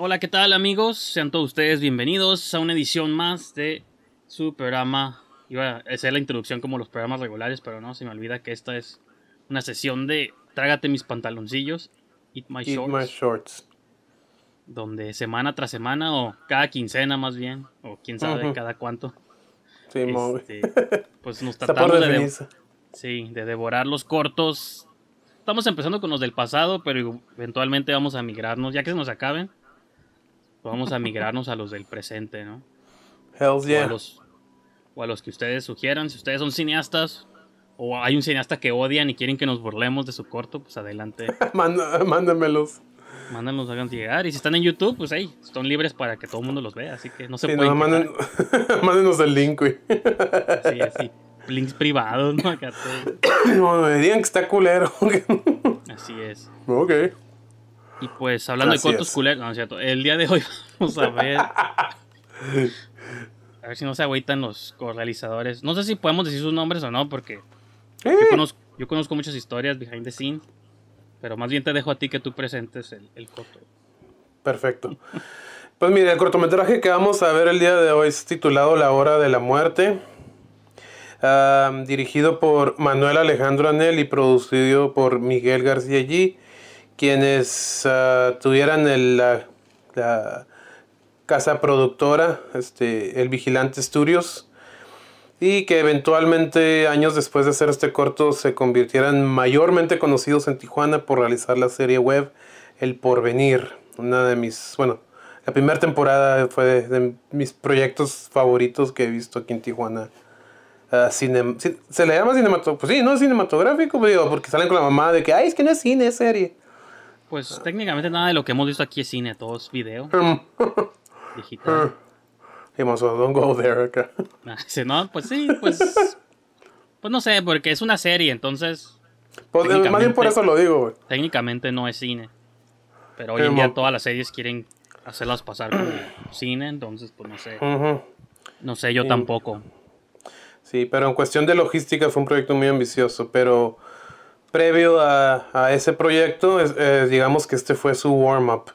Hola, ¿qué tal amigos? Sean todos ustedes bienvenidos a una edición más de su programa. Iba a hacer la introducción como los programas regulares, pero no, se me olvida que esta es una sesión de Trágate mis pantaloncillos, Eat My Shorts. Donde semana tras semana, o cada quincena más bien, o quién sabe cada cuánto. Sí, este, pues nos tratamos sí, de devorar los cortos. Estamos empezando con los del pasado, pero eventualmente vamos a migrarnos, ya que se nos acaben vamos a migrarnos a los del presente, ¿no? Hells yeah. O a, los, que ustedes sugieran. Si ustedes son cineastas o hay un cineasta que odian y quieren que nos burlemos de su corto, pues adelante. mándenmelos. mándenlos, hagan llegar. Y si están en YouTube, pues ahí, hey, están libres para que todo el mundo los vea. Así que no se mándenos el link, Sí, así. Links privados, ¿no? no, me digan que está culero. así es. Ok. Y pues hablando de cortos culeros, el día de hoy vamos a ver. a ver si no se agüitan los realizadores. No sé si podemos decir sus nombres o no, porque yo, eh. conozco, muchas historias behind the scenes, pero más bien te dejo a ti que tú presentes el, corto. Perfecto. Pues mire, el cortometraje que vamos a ver el día de hoy es titulado La Hora de la Muerte. Ah, dirigido por Manuel Alejandro Anel y producido por Miguel García G quienes ah, tuvieran el, la, casa productora, este, el Vigilante Studios, y que eventualmente años después de hacer este corto se convirtieran mayormente conocidos en Tijuana por realizar la serie web El Porvenir, una de mis, bueno, la primera temporada fue de, mis proyectos favoritos que he visto aquí en Tijuana. Ah, ¿Se le llama cinematográfico? Pues sí, no es cinematográfico, porque salen con la mamá de que, ay, es que no es cine, es serie. Pues técnicamente nada de lo que hemos visto aquí es cine, todo es video. digital. Oh, don't go there ah, no, pues sí, pues. Pues no sé, porque es una serie, entonces. Pues, eh, más bien por eso lo digo, güey. Técnicamente no es cine. Pero hoy en día todas las series quieren hacerlas pasar por cine, entonces pues no sé. No sé, yo tampoco. Sí, pero en cuestión de logística fue un proyecto muy ambicioso, pero previo a, a ese proyecto, eh, digamos que este fue su warm-up.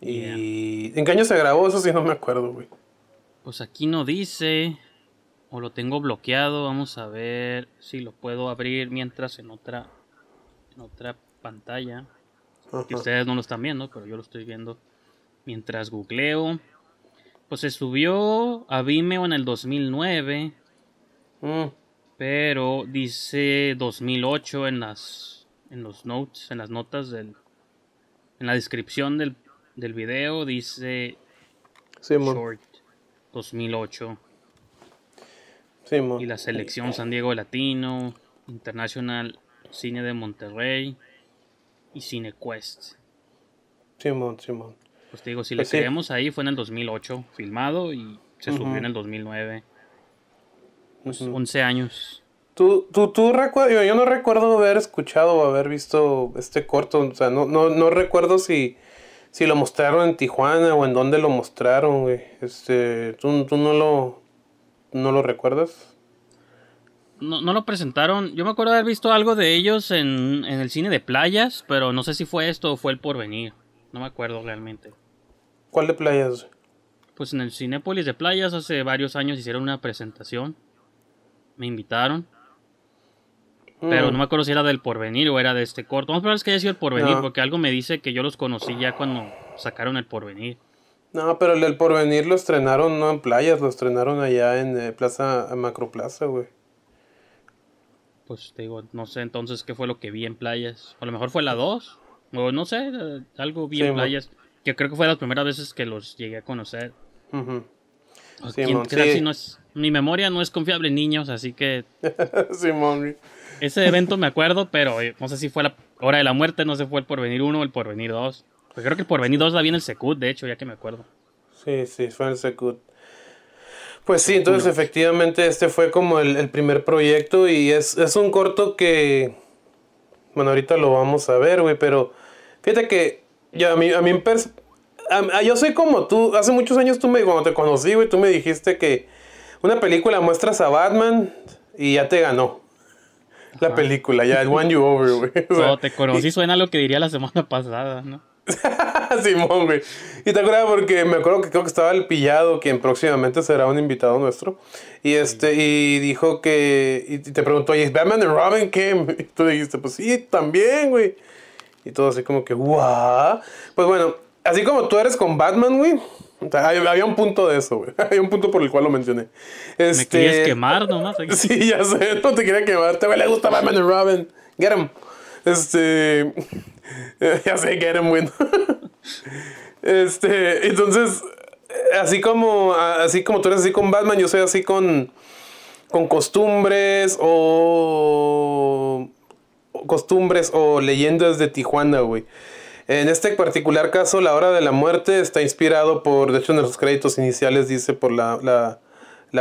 Y en qué año se grabó, eso sí no me acuerdo, güey. Pues aquí no dice, o lo tengo bloqueado, vamos a ver si lo puedo abrir mientras en otra, en otra pantalla. ustedes no lo están viendo, pero yo lo estoy viendo mientras googleo. Pues se subió a Vimeo en el 2009. Mm. Pero dice 2008 en las en los notes, en las notas del en la descripción del, del video dice short 2008. y la selección San Diego Latino, Internacional Cine de Monterrey y CineQuest. Simón, sí, Simón. Pues te digo, si lo le pues creemos ahí fue en el 2008 filmado y se subió en el 2009. 11 años. Tú, yo no recuerdo haber escuchado o haber visto este corto, o sea, no, no, no recuerdo si, si lo mostraron en Tijuana o en dónde lo mostraron, Este, ¿tú, no lo, no lo recuerdas? No, lo presentaron. Yo me acuerdo haber visto algo de ellos en, en el cine de playas, pero no sé si fue esto o fue el porvenir. No me acuerdo realmente. ¿Cuál de playas? Pues en el Cinépolis de playas hace varios años hicieron una presentación me invitaron. Pero mm. no me acuerdo si era del porvenir o era de este corto. Vamos a es que haya sido el porvenir, porque algo me dice que yo los conocí ya cuando sacaron el porvenir. No, pero el porvenir lo estrenaron no en playas, lo estrenaron allá en eh, Plaza Macroplaza, güey. Pues te digo, no sé entonces qué fue lo que vi en playas. A lo mejor fue la 2, o no sé, eh, algo vi en playas. Que creo que fue las primeras veces que los llegué a conocer mi memoria no es confiable, en niños, así que. Ese evento me acuerdo, pero eh, no sé si fue la hora de la muerte, no sé si fue el porvenir 1 o el porvenir 2. Pues creo que el porvenir 2 la bien el Secut, de hecho, ya que me acuerdo. Sí, sí, fue el Secut. Pues sí, entonces efectivamente este fue como el, primer proyecto y es, un corto que, bueno, ahorita lo vamos a ver, güey, pero fíjate que ya a mí, a mí yo soy como tú. Hace muchos años tú me, cuando te conocí, güey, tú me dijiste que una película muestras a Batman y ya te ganó. La película, ya, one you over, güey. pero te conocí, suena lo que diría la semana pasada, ¿no? Simón, güey. Y te acuerdas porque me acuerdo que creo que estaba el pillado, quien próximamente será un invitado nuestro. Y este, y dijo que. Y te preguntó, ¿y Batman y Robin qué? Y tú dijiste, pues sí, también, güey. Y todo así como que, ¡guau! Pues bueno, así como tú eres con Batman, güey. había un punto de eso, güey. Había un punto por el cual lo mencioné. Este... Me quemar nomás. Sí, ya sé. No te quería Te güey. Le gusta Batman y Robin. Get him. Este. ya sé, get him, güey. este. Entonces, así como, así como tú eres así con Batman, yo soy así con. Con costumbres o. Costumbres o leyendas de Tijuana, güey. En este particular caso, La Hora de la Muerte está inspirado por, de hecho en los créditos iniciales dice por la,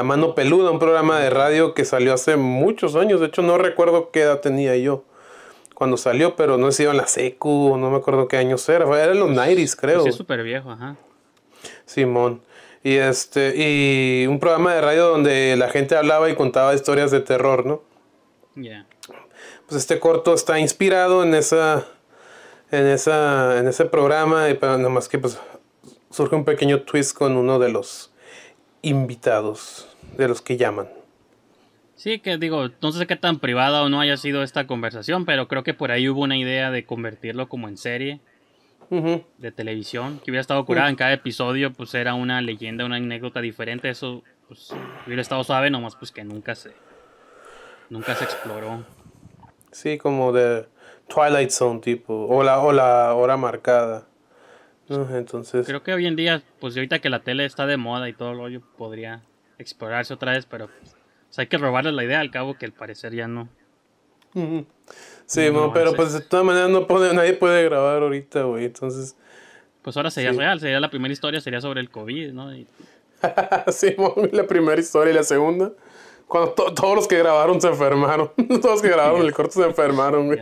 Mano Peluda, un programa de radio que salió hace muchos años, de hecho no recuerdo qué edad tenía yo cuando salió, pero no sé si iba en la secu, no me acuerdo qué año era, era en los 90 pues pues creo. Sí, súper viejo, ajá. Simón. Y este, y un programa de radio donde la gente hablaba y contaba historias de terror, ¿no? Ya. Pues este corto está inspirado en esa en, esa, en ese programa, y pues, nada más que pues surge un pequeño twist con uno de los invitados, de los que llaman. Sí, que digo, no sé qué tan privada o no haya sido esta conversación, pero creo que por ahí hubo una idea de convertirlo como en serie de televisión, que hubiera estado curada en cada episodio, pues era una leyenda, una anécdota diferente, eso pues hubiera estado suave, nomás pues que nunca se, nunca se exploró. Sí, como de Twilight Zone tipo, o la, hora marcada. Entonces... Creo que hoy en día, pues ahorita que la tele está de moda y todo lo yo podría explorarse otra vez, pero pues, hay que robarle la idea al cabo que al parecer ya no. Sí, pero pues de todas maneras no nadie puede grabar ahorita, güey, entonces... Pues ahora sería real, sería la primera historia, sería sobre el COVID, ¿no? sí, la primera historia y la segunda. Cuando todos los que grabaron se enfermaron. todos los que grabaron el corto se enfermaron, güey.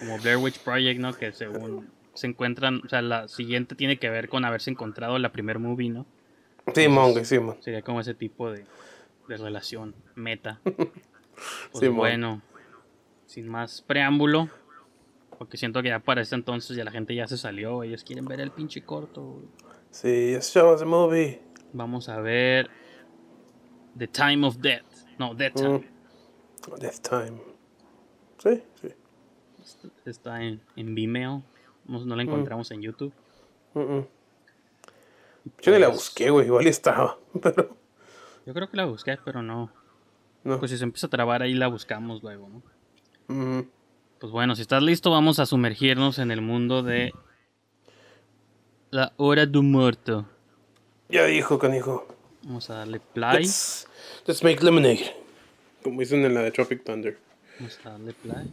Como Blair Witch Project, ¿no? Que según se encuentran, o sea, la siguiente tiene que ver con haberse encontrado la primer movie, ¿no? Sí, Sí, sí, sí. Sería como ese tipo de, relación, meta. Pues sí, bueno, sin más preámbulo, porque siento que ya para ese entonces ya la gente ya se salió, ellos quieren ver el pinche corto. Güey. Sí, show the movie. Vamos a ver The Time of Death. No, Death mm. Time. Death Time. Sí, sí. Está en, en Vimeo. No, la mm. encontramos en YouTube. yo ni la pues busqué, güey. Igual estaba. Pero... Yo creo que la busqué, pero no. no. Pues si se empieza a trabar ahí la buscamos luego, ¿no? Mm-hmm. Pues bueno, si estás listo, vamos a sumergirnos en el mundo de la hora de muerto. Ya dijo, canijo. Vamos a darle play. Let's make lemonade. Como dicen en la de Tropic Thunder. ¿Hasta dónde play?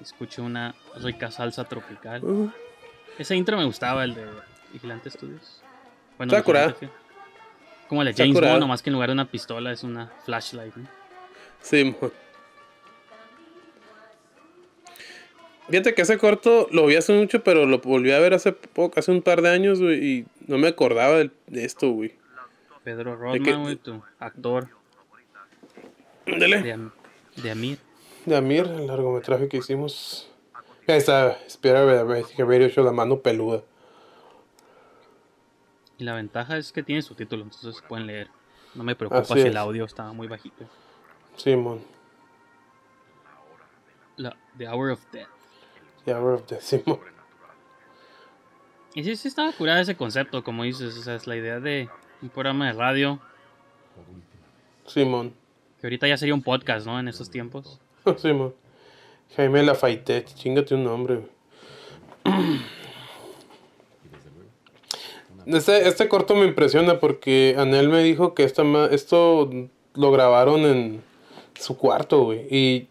Escuché una rica salsa tropical. Ese intro me gustaba, el de Vigilante Studios. Bueno, Está Como Como la James Bond, nomás que en lugar de una pistola es una flashlight. ¿no? Sí, Fíjate que ese corto lo vi hace mucho, pero lo volví a ver hace poco, hace un par de años, y no me acordaba de, esto, güey. Pedro Rodman, güey, tu actor de, Amir. De Amir, el largometraje que hicimos. Ahí está, espera que hecho la mano peluda. Y la ventaja es que tiene subtítulos entonces pueden leer. No me preocupa si el audio estaba muy bajito. Simón. la, the Hour of Death. The Hour of Death, Simón. y sí, sí estaba curada ese concepto, como dices, o sea, es la idea de un programa de radio. Simón. Que ahorita ya sería un podcast, ¿no? En esos tiempos. Sí, man. Jaime Lafayette. chingate un nombre. Este, este corto me impresiona porque Anel me dijo que esta esto lo grabaron en su cuarto, güey. Y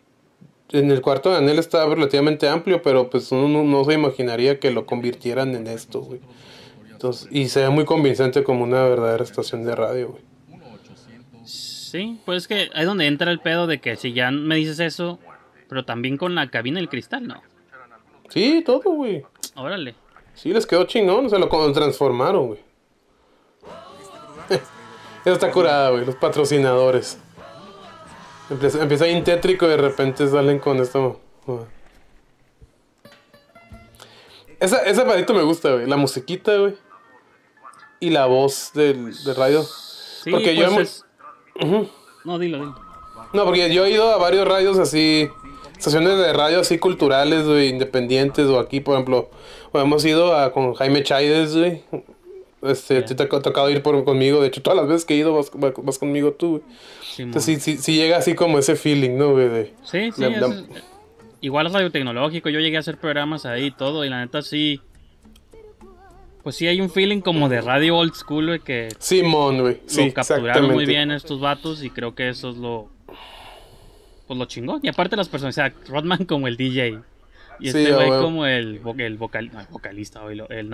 en el cuarto de Anel estaba relativamente amplio, pero pues uno no se imaginaría que lo convirtieran en esto, güey. Entonces, y sea muy convincente como una verdadera estación de radio, güey. Sí, pues es que es donde entra el pedo de que si ya me dices eso, pero también con la cabina el cristal, ¿no? Sí, todo, güey. Órale. Sí, les quedó chingón, se lo transformaron, güey. eso está curado, güey, los patrocinadores. Empieza, empieza en tétrico y de repente salen con esto. Esa, ese me gusta, güey. La musiquita, güey. Y la voz del, radio. Sí, Porque yo... Pues es, no, dilo, dilo. No, porque yo he ido a varios radios así, estaciones de radio así culturales, o independientes, o aquí, por ejemplo, hemos ido con Jaime Chávez, güey. Este, te ha tocado ir por, conmigo, de hecho, todas las veces que he ido vas, conmigo tú, güey. Sí, Entonces, sí, sí, llega así como ese feeling, ¿no, sí, sí. igual es radio tecnológico, yo llegué a hacer programas ahí y todo, y la neta sí pues sí hay un feeling como de radio old school, güey, que... Simón, güey. Sí, lo capturaron muy bien estos vatos y creo que eso es lo... Pues lo chingón. Y aparte las personas, o sea, Rodman como el DJ. Y este güey como el, vocalista, el, el,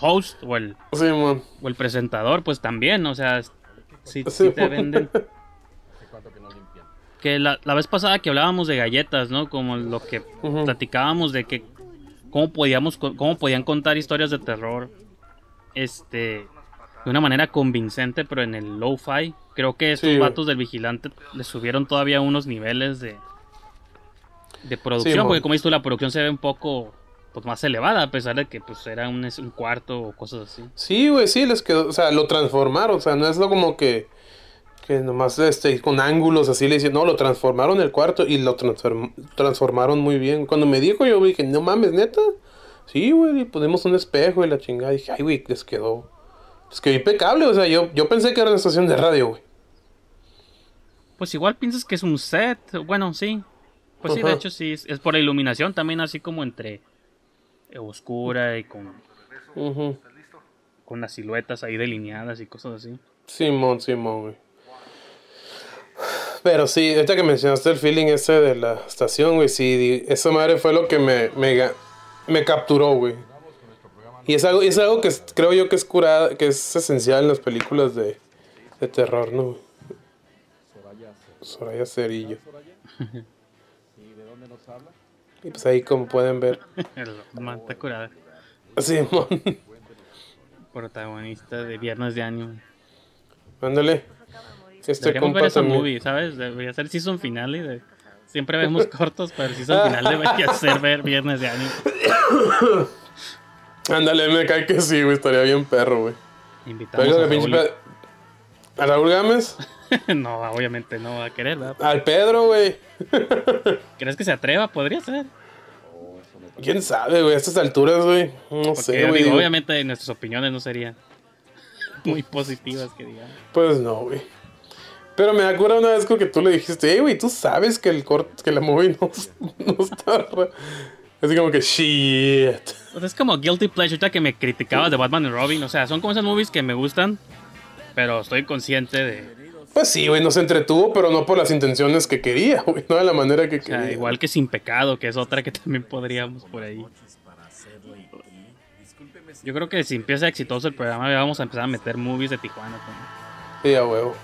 host o el, el presentador, pues también, o sea, si, sí, te venden. Que la, la, vez pasada que hablábamos de galletas, ¿no? Como lo que platicábamos de que cómo, podíamos, cómo podían contar historias de terror este, de una manera convincente, pero en el lo-fi. Creo que estos vatos del vigilante le subieron todavía unos niveles de, de producción, porque como dices tú, la producción se ve un poco pues, más elevada, a pesar de que pues, era un, un cuarto o cosas así. Sí, güey, sí, les quedó, o sea, lo transformaron, o sea, no es lo como que que nomás este, con ángulos así le dicen, no, lo transformaron el cuarto y lo transformaron muy bien. Cuando me dijo yo dije, no mames, neta. Sí, güey, ponemos un espejo y la chingada. Y dije, ay, güey, les quedó. Les quedó impecable, o sea, yo, yo pensé que era una estación de radio, güey. Pues igual piensas que es un set, bueno, sí. Pues sí, de hecho sí, es, por la iluminación también, así como entre eh, oscura y con... Con las siluetas ahí delineadas y cosas así. Simón, Simón, güey. Pero sí, ahorita que mencionaste el feeling ese de la estación, güey, sí, esa madre fue lo que me, me, me capturó, güey. Y es algo, es algo que creo yo que es curada, que es esencial en las películas de, terror, ¿no? Soraya Cerillo. ¿Y de dónde nos habla? pues ahí como pueden ver. manta curada. Simón. Protagonista de Viernes de Año. Ándale. Que este Deberíamos ver esa movie, ¿sabes? Debería ser season final y de... siempre vemos cortos, pero es season final debería hacer ver viernes de año. Ándale, me cae que sí, güey, estaría bien perro, güey. Invitamos a, Raúl. a Raúl Gámez. no, obviamente no va a querer, ¿verdad? Al Pedro, güey. ¿Crees que se atreva? Podría ser. ¿Quién sabe, güey? A estas alturas, güey. No sé, güey. Obviamente nuestras opiniones no serían muy positivas, que digamos. Pues no, güey. Pero me acuerdo una vez que tú le dijiste, hey, güey, tú sabes que el corte, que la movie no, está. Así como que shit. Pues es como Guilty Pleasure, que me criticabas de Batman y Robin. O sea, son como esas movies que me gustan, pero estoy consciente de. Pues sí, güey, nos entretuvo, pero no por las intenciones que quería, güey, no de la manera que quería. Igual que Sin Pecado, que es otra que también podríamos por ahí. Yo creo que si empieza exitoso el programa, vamos a empezar a meter movies de Tijuana también. Sí, a huevo.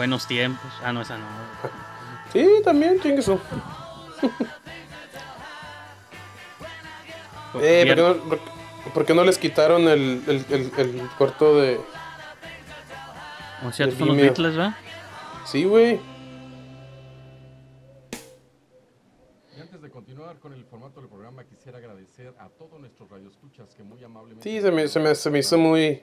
Buenos tiempos. Ah, no, esa no. sí, también, tiene eso. eh, ¿por qué, no, les quitaron el, el, el, el corto de. O sea, son los Beatles, ¿va? Sí, güey. antes de continuar con el formato del programa, quisiera agradecer a todos nuestros radioescuchas que muy amablemente. Sí, se me, se me, se me hizo muy,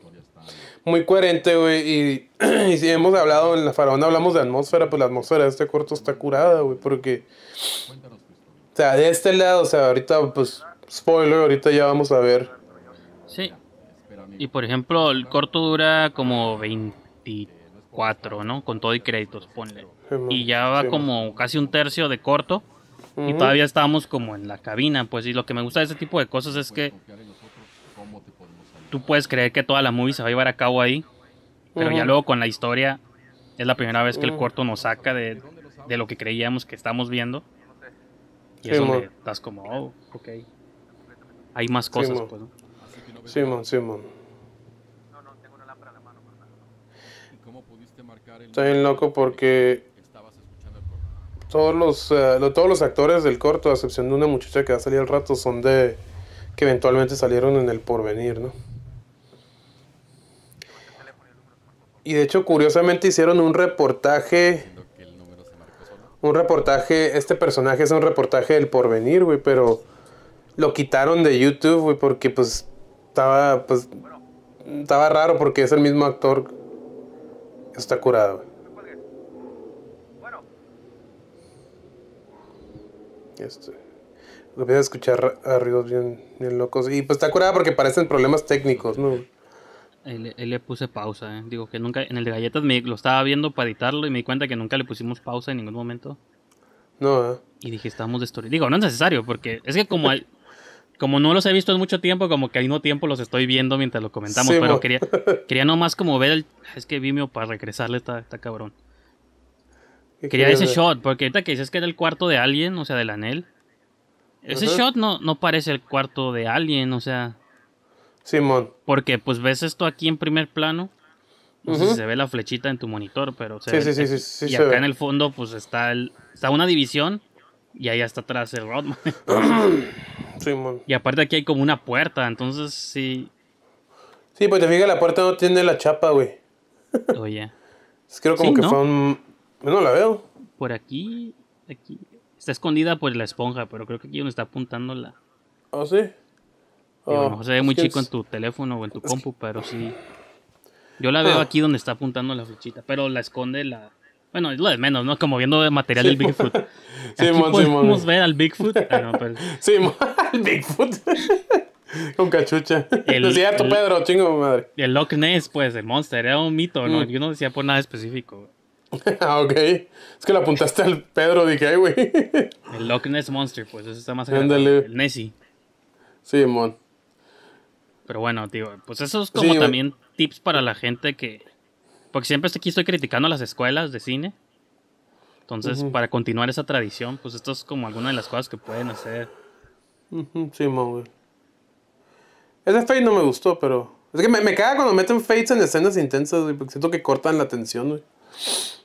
muy coherente, güey. Y, y, si hemos hablado en la faraón hablamos de atmósfera, pues la atmósfera de este corto está curada, güey, porque. O sea, de este lado, o sea, ahorita, pues, spoiler, ahorita ya vamos a ver. Sí. Y por ejemplo, el corto dura como 24, ¿no? Con todo y créditos, ponle. Y ya va como casi un tercio de corto. Y todavía estábamos como en la cabina, pues. Y lo que me gusta de ese tipo de cosas es que tú puedes creer que toda la movie se va a llevar a cabo ahí, pero ya luego con la historia es la primera vez que el corto nos saca de, lo que creíamos que estamos viendo. Y es estás como, oh, ok. Hay más cosas, pues, ¿no? Simón, Simón. No, no, en el... loco porque todos los, eh, todos los actores del corto, a excepción de una muchacha que va a salir al rato, son de que eventualmente salieron en el porvenir, ¿no? Y de hecho, curiosamente hicieron un reportaje. Un reportaje, este personaje es un reportaje del porvenir, güey, pero lo quitaron de YouTube, güey, porque pues estaba, pues, estaba raro porque es el mismo actor. Está curado, güey. Este, lo voy a escuchar a ruidos bien, bien locos. Y pues está curado porque parecen problemas técnicos, ¿no? Él le, puse pausa, ¿eh? Digo que nunca. En el de galletas me, lo estaba viendo para editarlo y me di cuenta que nunca le pusimos pausa en ningún momento. No, ¿eh? Y dije, estamos destruidos. Digo, no es necesario, porque es que como como no los he visto en mucho tiempo, como que al mismo tiempo los estoy viendo mientras lo comentamos. pero quería, quería nomás como ver el. Es que Vimeo para regresarle está, cabrón. Quería ese shot, porque ahorita que dices que era el cuarto de alguien, o sea, del Anel. Ese shot no, no parece el cuarto de alguien, o sea. Simón. Porque pues ves esto aquí en primer plano. No sé si Se ve la flechita en tu monitor, pero sí, sí, sí, sí, Y acá en el fondo pues está, el, está una división y ahí está atrás el Rodman. Simón. Y aparte aquí hay como una puerta, entonces sí. Sí, pues te fijas, la puerta no tiene la chapa, güey. Oye. Creo como que fue un... No la veo. Por aquí, aquí. Está escondida por la esponja, pero creo que aquí donde está apuntando la... ¿Ah, sí? Digo, oh, se ve muy chico en tu teléfono o en tu compu, pero sí. Yo la veo ah. aquí donde está apuntando la flechita, pero la esconde la. Bueno, lo de menos, ¿no? Como viendo material del Bigfoot. Sí, sí, podemos ver al Bigfoot. Ah, sí, mon, al Bigfoot. Con cachucha. El, tu Pedro, chingo madre. El Loch Ness, pues, el monster, era un mito, ¿no? Mm. Yo no decía por nada específico. ah, ok. Es que la apuntaste al Pedro, dije, güey. el Loch Ness Monster, pues, eso está más grande. El Nessie. Sí, mon. Pero bueno, digo pues eso es como también tips para la gente que... Porque siempre estoy aquí estoy criticando las escuelas de cine. Entonces, para continuar esa tradición, pues esto es como alguna de las cosas que pueden hacer. Uh sí, güey. Ese fade no me gustó, pero... Es que me, me caga cuando meten fades en escenas intensas, güey, porque siento que cortan la atención, güey.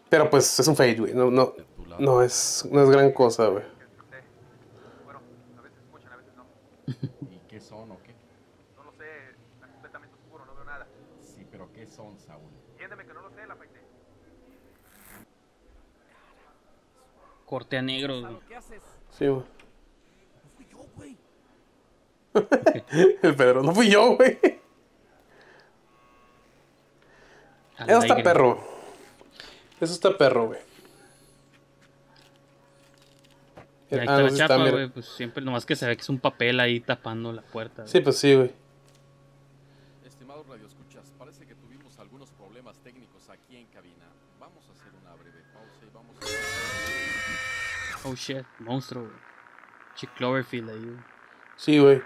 Pero pues es un fade, güey. No, no, no, es, no es gran cosa, güey. Bueno, corte a negro, güey. Sí, güey. El Pedro, no fui yo, güey. Eso está perro. Eso está perro, güey. Eh, ah, güey. Pues siempre, nomás que se ve que es un papel ahí tapando la puerta. Sí, pues sí, güey. Oh shit, monstruo, güey. Chicloverfield Cloverfield ahí, güey. Sí, güey.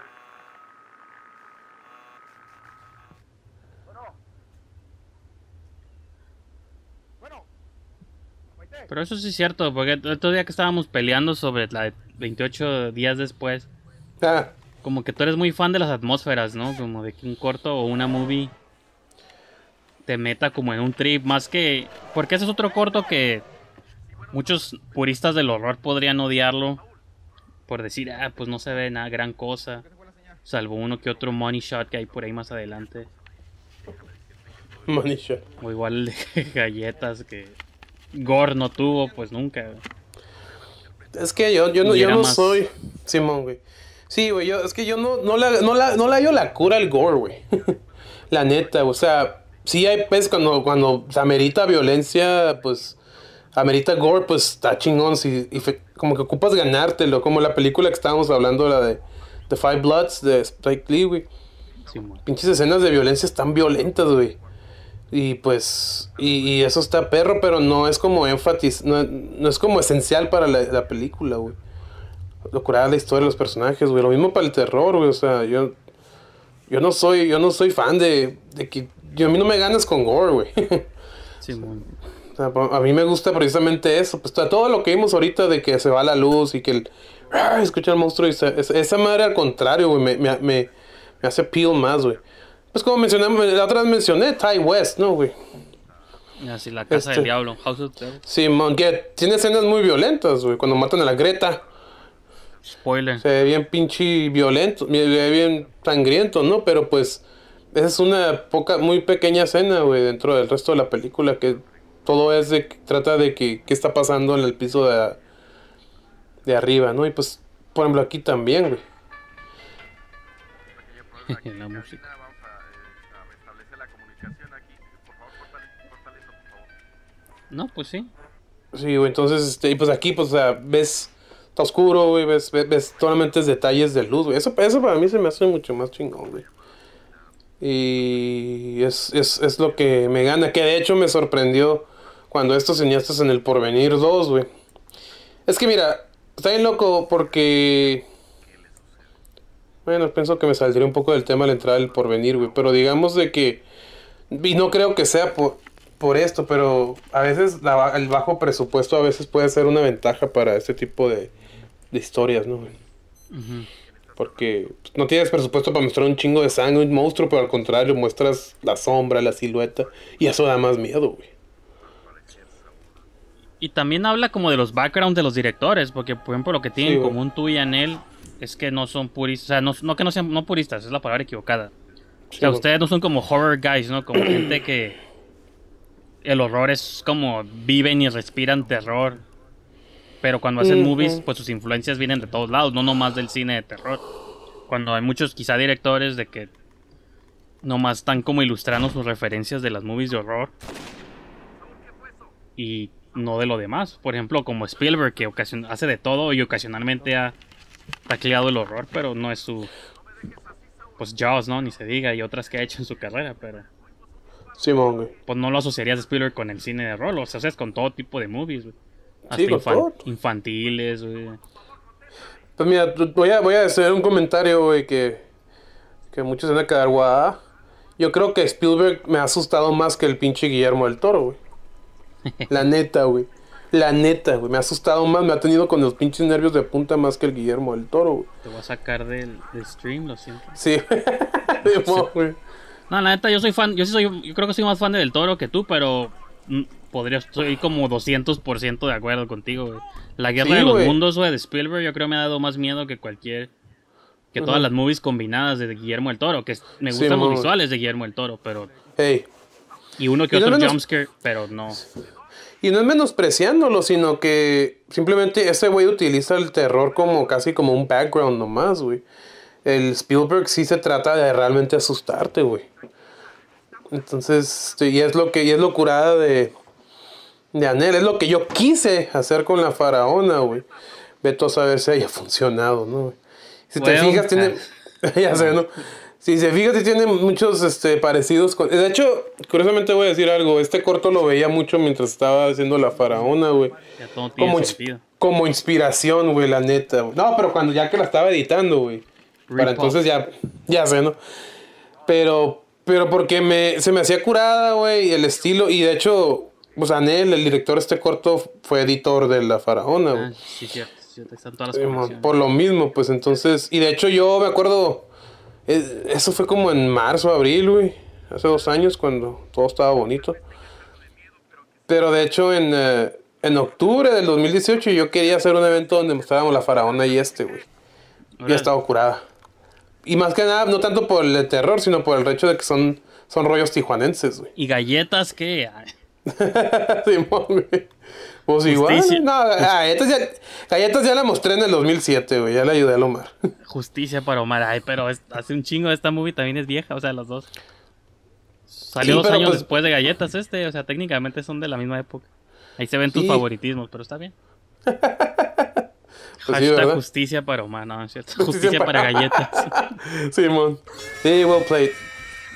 Pero eso sí es cierto, porque el otro día que estábamos peleando sobre la 28 días después, ah. como que tú eres muy fan de las atmósferas, ¿no? Como de que un corto o una movie te meta como en un trip, más que... Porque ese es otro corto que Muchos puristas del horror podrían odiarlo por decir, ah, pues no se ve nada gran cosa. Salvo uno que otro money shot que hay por ahí más adelante. Money shot. O igual galletas que Gore no tuvo, pues nunca. Es que yo, yo no, yo no soy Simón, güey. Sí, güey, es que yo no, no, la, no, la, la la cura al Gore, güey. la neta, o sea, sí hay, pues, cuando, cuando se amerita violencia, pues amerita gore, pues está chingón. Si, y como que ocupas ganártelo. Como la película que estábamos hablando, la de The Five Bloods de Spike Lee, güey. Pinches escenas de violencia están violentas, güey. Y pues, y, eso está perro, pero no es como énfasis, no, es como esencial para la, película, güey. locura la historia de los personajes, güey. Lo mismo para el terror, güey. O sea, yo, yo no soy, yo no soy fan de, que, yo, a mí no me ganas con gore, güey. Sí, a mí me gusta precisamente eso. Pues todo lo que vimos ahorita de que se va la luz y que el, ah, escucha el monstruo esa madre al contrario, güey, me, hace peel más, güey. Pues como mencionamos, la otra vez mencioné Ty West, ¿no, güey? Así, ah, la casa del este, diablo, House of Sí, Monkey. tiene escenas muy violentas, güey, cuando matan a la Greta. Spoiler. Se ve bien pinche violento, se ve bien sangriento, ¿no? Pero pues, esa es una poca, muy pequeña escena, güey, dentro del resto de la película que todo es de, trata de que, qué está pasando en el piso de, de arriba, ¿no? Y pues, por ejemplo, aquí también, güey. la música. No, pues sí. Sí, güey, entonces, este, y pues aquí, pues, ves, está oscuro, güey, ves, ves, ves solamente detalles de luz, güey. Eso, eso para mí se me hace mucho más chingón, güey. Y es, es, es lo que me gana, que de hecho me sorprendió cuando esto enseñaste en el Porvenir 2, güey. Es que mira, está bien loco porque... Bueno, pienso que me saldría un poco del tema al entrar el Porvenir, güey. Pero digamos de que... Y no creo que sea por, esto, pero a veces el bajo presupuesto a veces puede ser una ventaja para este tipo de, de historias, ¿no? Porque no tienes presupuesto para mostrar un chingo de sangre, un monstruo, pero al contrario, muestras la sombra, la silueta, y eso da más miedo, güey. Y también habla como de los backgrounds de los directores, porque por ejemplo lo que tienen en común tú y Anel es que no son puristas, o sea, no, que no sean no puristas, es la palabra equivocada. o sea, ustedes no son como horror guys, ¿no? Como gente que el horror es como viven y respiran terror. Pero cuando hacen movies, pues sus influencias vienen de todos lados, no nomás del cine de terror. Cuando hay muchos quizá directores de que nomás están como ilustrando sus referencias de las movies de horror. Y no de lo demás. Por ejemplo, como Spielberg, que hace de todo y ocasionalmente ha tacleado el horror, pero no es su. Pues Jaws, ¿no? Ni se diga, y otras que ha hecho en su carrera, pero. Simón, Pues no lo asociarías A Spielberg con el cine de horror, sea Es con todo tipo de movies, güey. Hasta infantiles, güey. Pues mira, voy a, hacer un comentario, güey, que, que muchos van a quedar guada. Yo creo que Spielberg me ha asustado más que el pinche Guillermo del Toro, güey. La neta, güey. La neta, güey. Me ha asustado más. Me ha tenido con los pinches nervios de punta más que el Guillermo del Toro, güey. Te voy a sacar del, stream, lo siento. Sí. güey. No, la neta, yo soy fan. Yo sí soy. Yo creo que soy más fan del Toro que tú, pero. Mm, podría, soy como 200% de acuerdo contigo, güey. La guerra de los mundos, güey, de Spielberg, yo creo me ha dado más miedo que cualquier que todas las movies combinadas de Guillermo el Toro, que me gustan los visuales de Guillermo el Toro, pero... Hey. Y uno que otro jumpscare, pero no. Y no es menospreciándolo, sino que simplemente ese güey utiliza el terror como casi como un background nomás, güey. El Spielberg sí se trata de realmente asustarte, güey. Entonces, este, y es lo que y es lo curada de de Anel, es lo que yo quise hacer con la faraona, güey. Veto a saber si haya funcionado, ¿no? Si te fijas, tiene. Ah. ya sé, ¿no? Sí, se fíjate tiene muchos este, parecidos. Con... De hecho, curiosamente voy a decir algo. Este corto lo veía mucho mientras estaba haciendo La Faraona, güey. Ya todo como, inspiración, güey, la neta. No, pero cuando ya que la estaba editando, güey. Para entonces ya, ya sé, ¿no? Pero, pero porque me, se me hacía curada, güey, el estilo. Y de hecho, pues Anel, el director de este corto, fue editor de La Faraona, güey. Ah, sí, cierto. Sí, están por lo mismo, pues entonces. Y de hecho, yo me acuerdo eso fue como en marzo, abril, güey. Hace dos años cuando todo estaba bonito. Pero de hecho en, eh, octubre del 2018 yo quería hacer un evento donde mostrábamos la faraona y este, güey. Ya estaba curada. Y más que nada, no tanto por el terror, sino por el hecho de que son, son rollos tijuanenses, güey. Y galletas que... Simón, güey. Pues igual, no, galletas ah, ya, la mostré en el 2007, güey, ya la ayudé a Omar. Justicia para Omar, ay, pero hace un chingo esta movie también es vieja, o sea, los dos. Salió dos años pues después de Galletas este, o sea, técnicamente son de la misma época. Ahí se ven tus favoritismos, pero está bien. Pues justicia para Omar, no, cierto. Justicia, para... galletas. Simón. Sí, well played.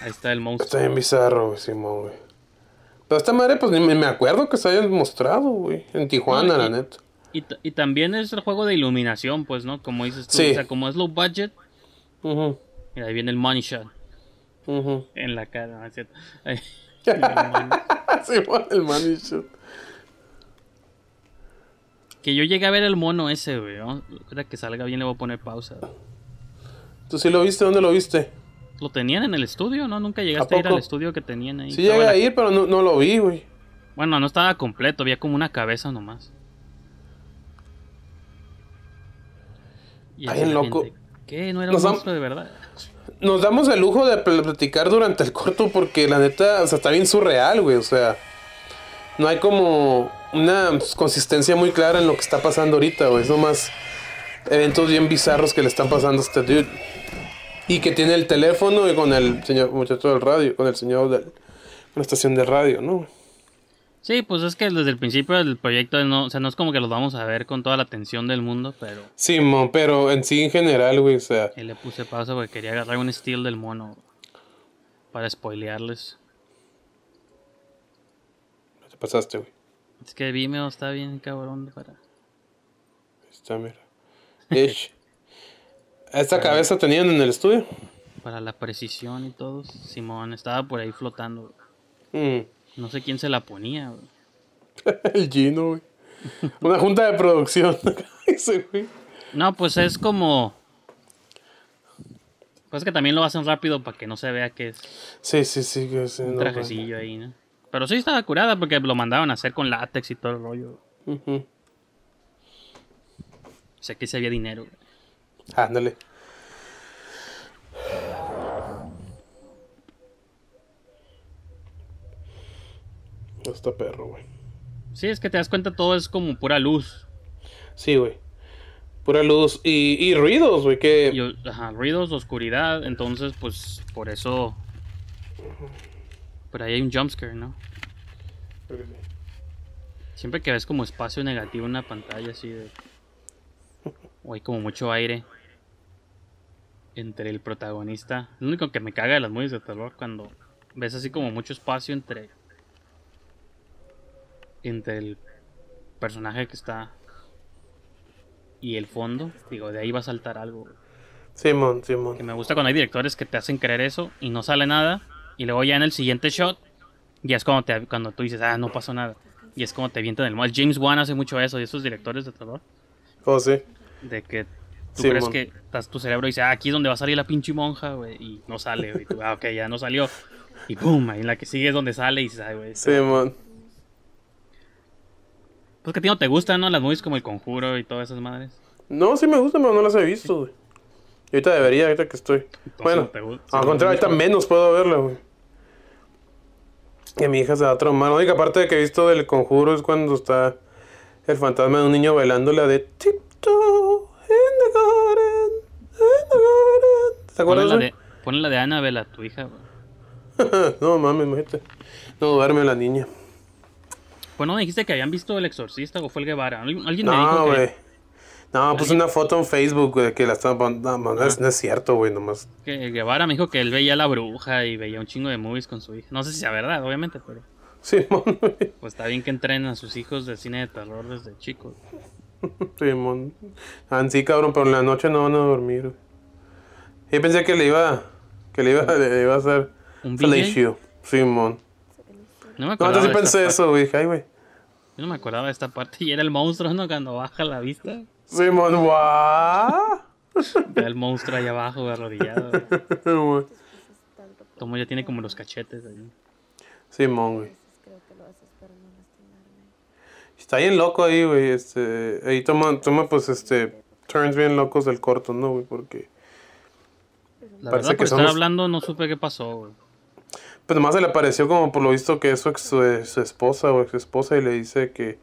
Ahí está el monstruo. Está bien bizarro, Simón, güey. Pero esta madre, pues ni me acuerdo que se hayan mostrado, güey. En Tijuana, la neta. Y, también es el juego de iluminación, pues, ¿no? Como dices tú. O sea, como es low budget. Mira, ahí viene el money shot. En la cara, ¿no es cierto? el money shot. Que yo llegué a ver el mono ese, güey. que salga bien le voy a poner pausa. ¿Tú sí lo viste? ¿Dónde lo viste? ¿Lo tenían en el estudio? ¿No? ¿Nunca llegaste ¿A, ir al estudio que tenían ahí? Sí, llegué a ir, pero no, lo vi, güey. Bueno, no estaba completo, había como una cabeza nomás. Ay, loco. ¿Qué? ¿No era un monstruo de verdad? Nos damos el lujo de platicar durante el corto porque la neta, o sea, está bien surreal, güey. O sea, no hay como una consistencia muy clara en lo que está pasando ahorita, güey. Es nomás eventos bien bizarros que le están pasando a este dude y que tiene el teléfono y con el señor muchacho del radio, con el señor de la estación de radio, ¿no? Sí, pues es que desde el principio del proyecto, no, o sea, no es como que los vamos a ver con toda la atención del mundo, pero... Sí, pero en sí en general, güey, o sea... Y le puse pausa porque quería agarrar un estilo del mono para spoilearles. ¿Qué te pasaste, güey. Es que Vimeo está bien cabrón para... Está, mira. ¿Esta cabeza tenían en el estudio? Para la precisión y todo. Simón estaba por ahí flotando. Mm. No sé quién se la ponía. el Gino, güey. Una junta de producción. No, pues es como. Pues que también lo hacen rápido para que no se vea que es. Sí, sí, sí. Que un trajecillo ahí, ¿no? Pero sí estaba curada porque lo mandaban a hacer con látex y todo el rollo. O sea, que se había dinero. Güey. Ándale. Está perro, güey. Sí, es que te das cuenta, todo es como pura luz. Sí, güey. Pura luz y, ruidos, güey. Que... ajá, ruidos, oscuridad. Entonces, pues, por eso. Por ahí hay un jumpscare, ¿no? Siempre que ves como espacio negativo en la pantalla así de. O hay como mucho aire entre el protagonista. Lo único que me caga de las movies de terror cuando ves así como mucho espacio entre entre el personaje que está y el fondo, digo, de ahí va a saltar algo. Simón, Simón. Que me gusta cuando hay directores que te hacen creer eso y no sale nada y luego ya en el siguiente shot ya es como cuando tú dices, "Ah, no pasó nada." Y es como te avientan el mal. James Wan hace mucho eso y esos directores de terror. Oh, sí. De que tú crees que estás tu cerebro dice, ah, aquí es donde va a salir la pinche monja, güey, y no sale, güey. ah, ok, ya no salió. Y pum, ahí en la que sigue es donde sale y sale, güey. Sí, man Pues que a ti no te gustan, ¿no? Las movies como El Conjuro y todas esas madres. No, sí me gustan, pero no las he visto, güey. Y ahorita debería, ahorita que estoy. bueno, al contrario, ahorita menos puedo verla, güey. Que mi hija se va a traumar. La única parte que he visto del conjuro es cuando está el fantasma de un niño velándola de tip, en the garden, garden. ¿Te acuerdas? Ponle la de, la de Annabella, tu hija. no mames, imagínate. No duerme la niña. Bueno, dijiste que habían visto El Exorcista o fue el Guevara. Alguien dijo que... No, puse una foto en Facebook de que la estaban no, es cierto, güey, nomás. Que Guevara me dijo que él veía la bruja y veía un chingo de movies con su hija. No sé si sea verdad, obviamente, pero. Sí, Pues está bien que entrenen a sus hijos de cine de terror desde chicos. Simón. Ah, sí, cabrón, pero en la noche no van a dormir. Yo pensé que le iba, que le iba, a hacer un vicio, Simón. No me acordaba. No, sí pensé eso, güey. Yo no me acordaba de esta parte. Y era el monstruo, ¿no? Cuando baja la vista. Simón, guau. el monstruo ahí abajo, arrodillado. Como ya tiene como los cachetes ahí. Simón, güey. Está bien loco ahí, güey. Este, ahí toma, toma, pues, este, turns bien locos del corto, ¿no, güey? Porque. La verdad, que por hablando, no supe qué pasó, güey. Pues nomás se le apareció, como por lo visto, que es su, esposa o ex esposa, y le dice que.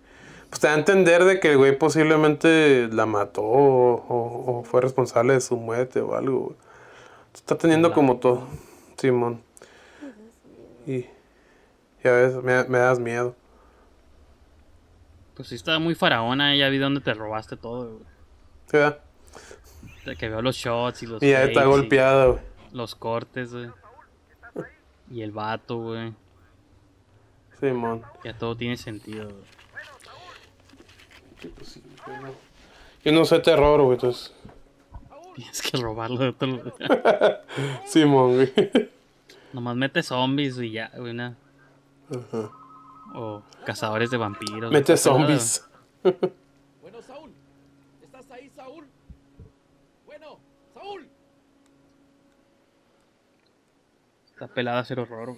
Pues te da a entender de que el güey posiblemente la mató o, fue responsable de su muerte o algo, Está teniendo como todo, Simón. Y. Ya ves, me, me das miedo. Pues sí, está muy faraona. ella, vi dónde te robaste todo, güey. Sí, Que veo los shots y los. Y ya está golpeado, güey. Los cortes, güey. Y el vato, güey. Simón. ya todo tiene sentido, güey. Pues yo no sé terror, güey, entonces. Tienes que robarlo de otro lugar. Simón, güey. Nomás mete zombies y ya, güey, nada. Ajá o cazadores de vampiros. Mete zombies. bueno, Saúl. ¿Estás ahí, Saúl? Bueno, Saúl. Está pelada a ser horror.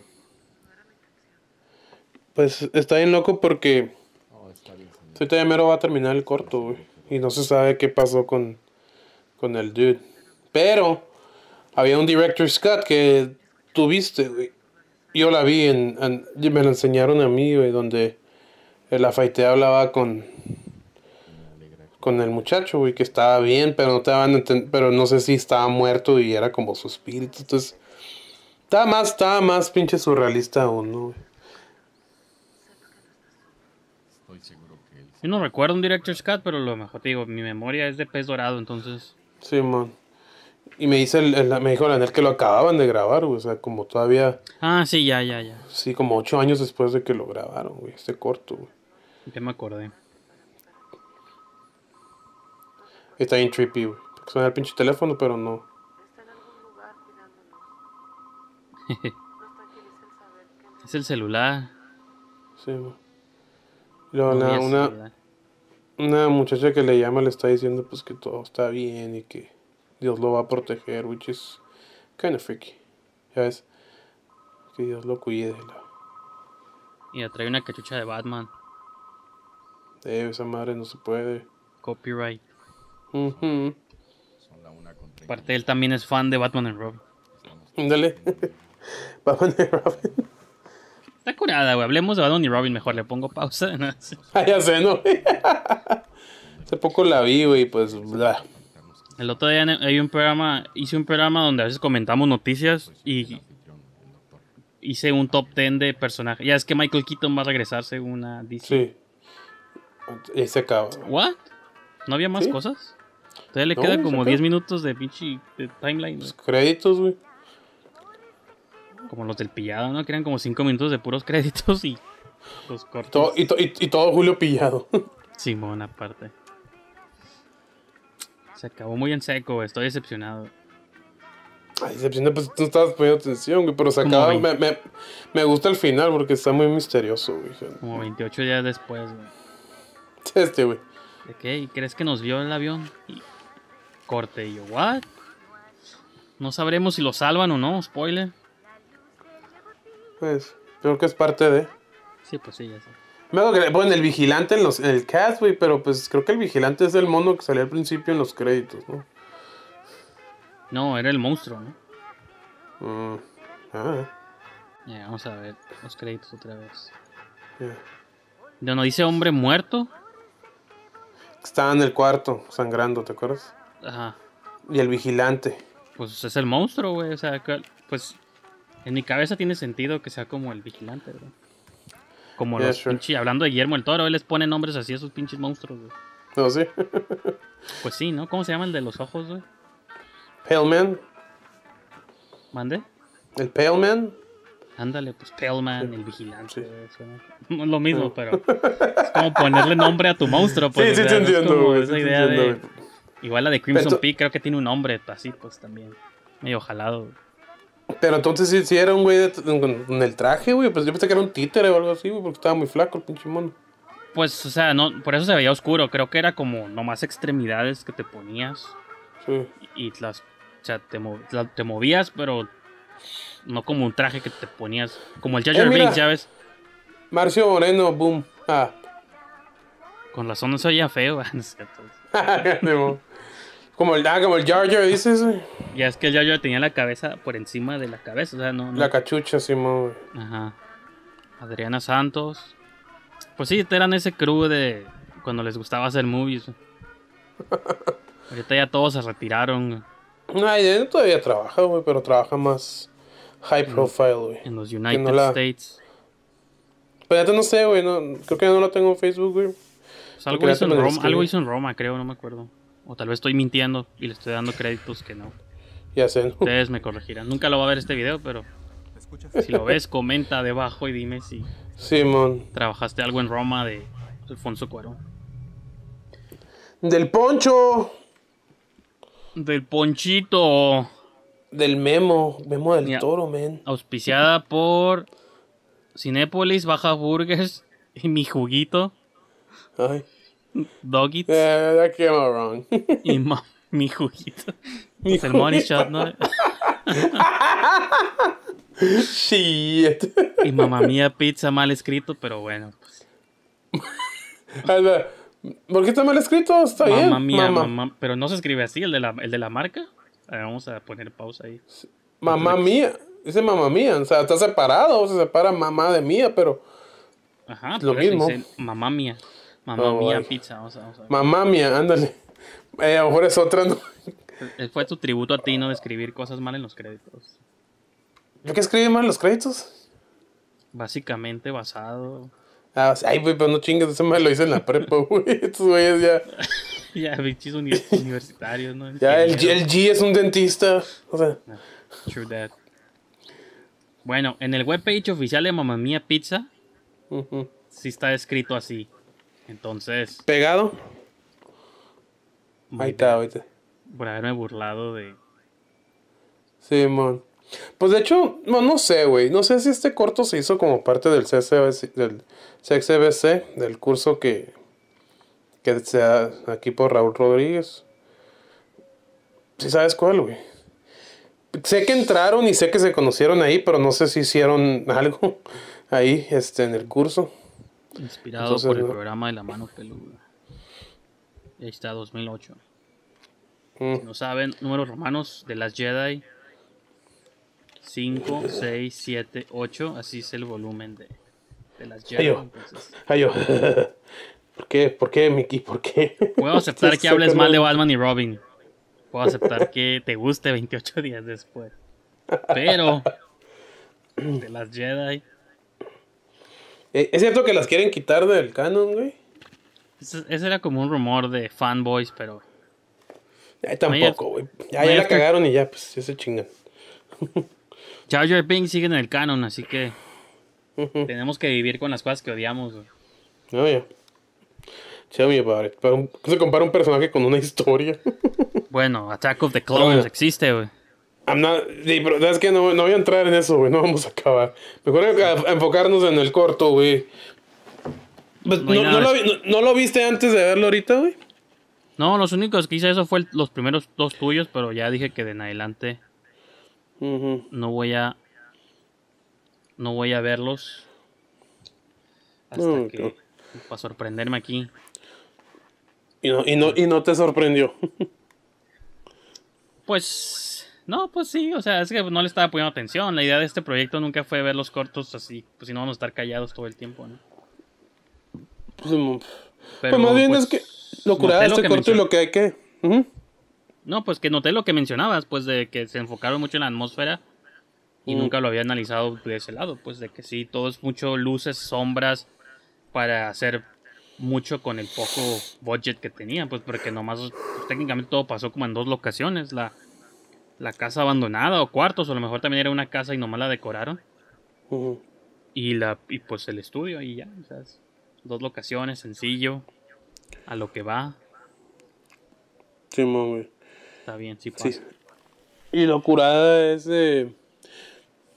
Pues está bien loco porque. Oh, está mero va a terminar el corto, güey. Y no se sabe qué pasó con, con el dude. Pero había un director's cut que tuviste, güey yo la vi en, me la enseñaron a mí donde el afaite hablaba con con el muchacho güey que estaba bien pero no te pero no sé si estaba muerto y era como su espíritu entonces estaba más está más pinche surrealista aún no Yo no recuerdo un director Scott, pero lo mejor te digo, mi memoria es de pez dorado, entonces. Sí, man. Y me, dice el, el, me dijo que lo acababan de grabar, güey. O sea, como todavía. Ah, sí, ya, ya, ya. Sí, como ocho años después de que lo grabaron, güey. Este corto, güey. Ya me acordé. Está bien trippy, güey. suena el pinche teléfono, pero no. es el celular. Sí, güey. una, una, una muchacha que le llama le está diciendo, pues, que todo está bien y que Dios lo va a proteger, which is kind of freaky. ves. Que Dios lo cuide. Y atrae una cachucha de Batman. Eh, esa madre no se puede. Copyright. Aparte, él también es fan de Batman y Robin. Ándale. Batman y Robin. Está curada, güey. Hablemos de Batman y Robin mejor. Le pongo pausa. ah, ya sé, ¿no? Hace poco la vi, güey, pues... El otro día hay un programa, hice un programa donde a veces comentamos noticias y hice un top 10 de personajes. Ya es que Michael Keaton va a regresar según una DC. Sí. se ¿What? ¿No había más cosas? Todavía le quedan queda como 10 minutos de pinche timeline. Los pues, créditos, güey. Como los del pillado, ¿no? Que eran como 5 minutos de puros créditos y los cortos. y, y todo Julio pillado. Simón, aparte. Se acabó muy en seco, estoy decepcionado. Ay, decepcionado, pues tú estabas poniendo atención, güey, pero se acabó. Me, me, gusta el final porque está muy misterioso, güey. Como 28 días después, güey. Este, güey. qué? crees que nos vio el avión? Y corte, y yo, ¿what? No sabremos si lo salvan o no, spoiler. Pues, creo que es parte de. Sí, pues sí, ya sé. Me hago que el vigilante en, los, el cast, güey, pero pues creo que el vigilante es el mono que salió al principio en los créditos, ¿no? No, era el monstruo, ¿no? Mm. Ah. vamos a ver los créditos otra vez. Ya. ¿No dice hombre muerto? Estaba en el cuarto, sangrando, ¿te acuerdas? Ajá. Y el vigilante. Pues es el monstruo, güey. O sea, pues en mi cabeza tiene sentido que sea como el vigilante, ¿verdad? Como los pinches, hablando de Guillermo el Toro, él les pone nombres así a esos pinches monstruos, güey. No, sí. pues sí, ¿no? ¿Cómo se llama el de los ojos, güey? Pale Man. ¿Mande? ¿El Pale Man? Ándale, pues Pale Man, el vigilante. Lo mismo, pero es como ponerle nombre a tu monstruo. Pues, sí, sí, te entiendo, güey. Igual la de Crimson Peak creo que tiene un nombre así, pues también. Medio jalado, pero entonces hicieron era un güey con el traje, güey. Pues yo pensé que era un títere o algo así, güey, porque estaba muy flaco el pinche mono. Pues, o sea, no, por eso se veía oscuro. Creo que era como nomás extremidades que te ponías. Sí. Y las, o sea, te, movías, pero no como un traje que te ponías. Como el Jajar eh, ya ves. Marcio Moreno, boom. Ah. Con la zona se veía feo, ¿no Como el, ah, como el Jar Jar, dices, Ya es que el Jar tenía la cabeza por encima de la cabeza, o sea, no. La cachucha, sí, Sí, Ajá. Adriana Santos. Pues sí, eran ese crew de cuando les gustaba hacer movies. Ahorita ya todos se retiraron. Ay, todavía trabaja, güey, pero trabaja más high mm. profile, güey. En los United States. Pero pues ya no sé, güey, no, creo que no lo tengo en Facebook, güey. Pues algo hizo en Roma, creo, no me acuerdo. O tal vez estoy mintiendo y le estoy dando créditos que no. Ya sé. Ustedes me corregirán. Nunca lo va a ver este video, pero si lo ves, comenta debajo y dime si Simón. trabajaste algo en Roma de Alfonso Cuarón. Del poncho. Del ponchito. Del memo. Memo del toro, men. Auspiciada por Cinépolis, Baja Burgers y mi juguito. Ay. Doggits. Eh, y mi juguito. el money shot, ¿no? Shit. y mamá mía pizza mal escrito, pero bueno. Pues. ¿Por qué está mal escrito? Está mamá bien. Mía, mamá pero no se escribe así, el de la, marca. vamos a poner pausa ahí. Mamá mía. Dice mamá mía. O sea, está separado. Se separa mamá de mía, pero. Ajá, lo mismo. Dice, mamá mía. Mamá oh, mía, pizza. Vamos a, Mamá mía, ándale. Eh, a lo mejor es otra, ¿no? Eh, fue tu tributo a ti, ¿no? De escribir cosas mal en los créditos. ¿Yo qué escribí mal en los créditos? Básicamente basado. Ah, ay, güey, pero no chingues, ese mal lo hice en la prepa, güey. Estos güeyes ya. ya, bichis universitarios, ¿no? ya, el, el G es un dentista. O sea. Ah, true that. Bueno, en el webpage oficial de Mamá Mía Pizza, sí está escrito así. Entonces. ¿Pegado? Ahí está, ahorita. Por haberme burlado de. Sí, man pues de hecho, no, no sé, güey. No sé si este corto se hizo como parte del CCBC, del CXBC, del curso que, que se aquí por Raúl Rodríguez. Si sabes cuál, güey. Sé que entraron y sé que se conocieron ahí, pero no sé si hicieron algo ahí, este, en el curso. Inspirado por el programa de la mano peluda. Ahí está, 2008. Mm. Si no saben, números romanos de las Jedi. 5, 6, 7, 8. Así es el volumen de, las Jedi. Ayo. Ayo. ¿Por qué? ¿Por qué, Mickey? ¿Por qué? Puedo aceptar que hables mal de Batman y Robin. Puedo aceptar que te guste 28 días después. Pero, de las Jedi. Eh, ¿Es cierto que las quieren quitar del canon, güey? ese era como un rumor de fanboys, pero. Ay, tampoco, güey. Ya, la cagaron y ya, pues ya se chingan. Chao Joy sigue en el canon, así que. Tenemos que vivir con las cosas que odiamos, güey. No, ya. Chao, mi padre. se compara un personaje con una historia? bueno, Attack of the Clones existe, güey es que no, voy a entrar en eso, güey. No vamos a acabar. Mejor enfocarnos en el corto, güey. Pues, no, lo, viste antes de verlo ahorita, güey? No, los únicos que hice eso fue los primeros dos tuyos, pero ya dije que de en adelante no voy a. No voy a verlos. Hasta que. Para sorprenderme aquí. Y y no te sorprendió. pues no, pues sí, o sea, es que no le estaba poniendo atención. La idea de este proyecto nunca fue ver los cortos así, pues si no vamos a estar callados todo el tiempo, ¿no? Pues, mm, pues más bien pues, es que lo este corto y lo que hay que. No, pues que noté lo que mencionabas, pues de que se enfocaron mucho en la atmósfera y mm. nunca lo había analizado de ese lado, pues de que sí, todo es mucho luces, sombras para hacer mucho con el poco budget que tenían, pues porque nomás pues, técnicamente todo pasó como en dos locaciones, la la casa abandonada o cuartos, o a lo mejor también era una casa y nomás la decoraron. Y la pues el estudio y ya, o dos locaciones, sencillo, a lo que va. Sí, güey. Está bien, sí pasa. Y lo curada es eh,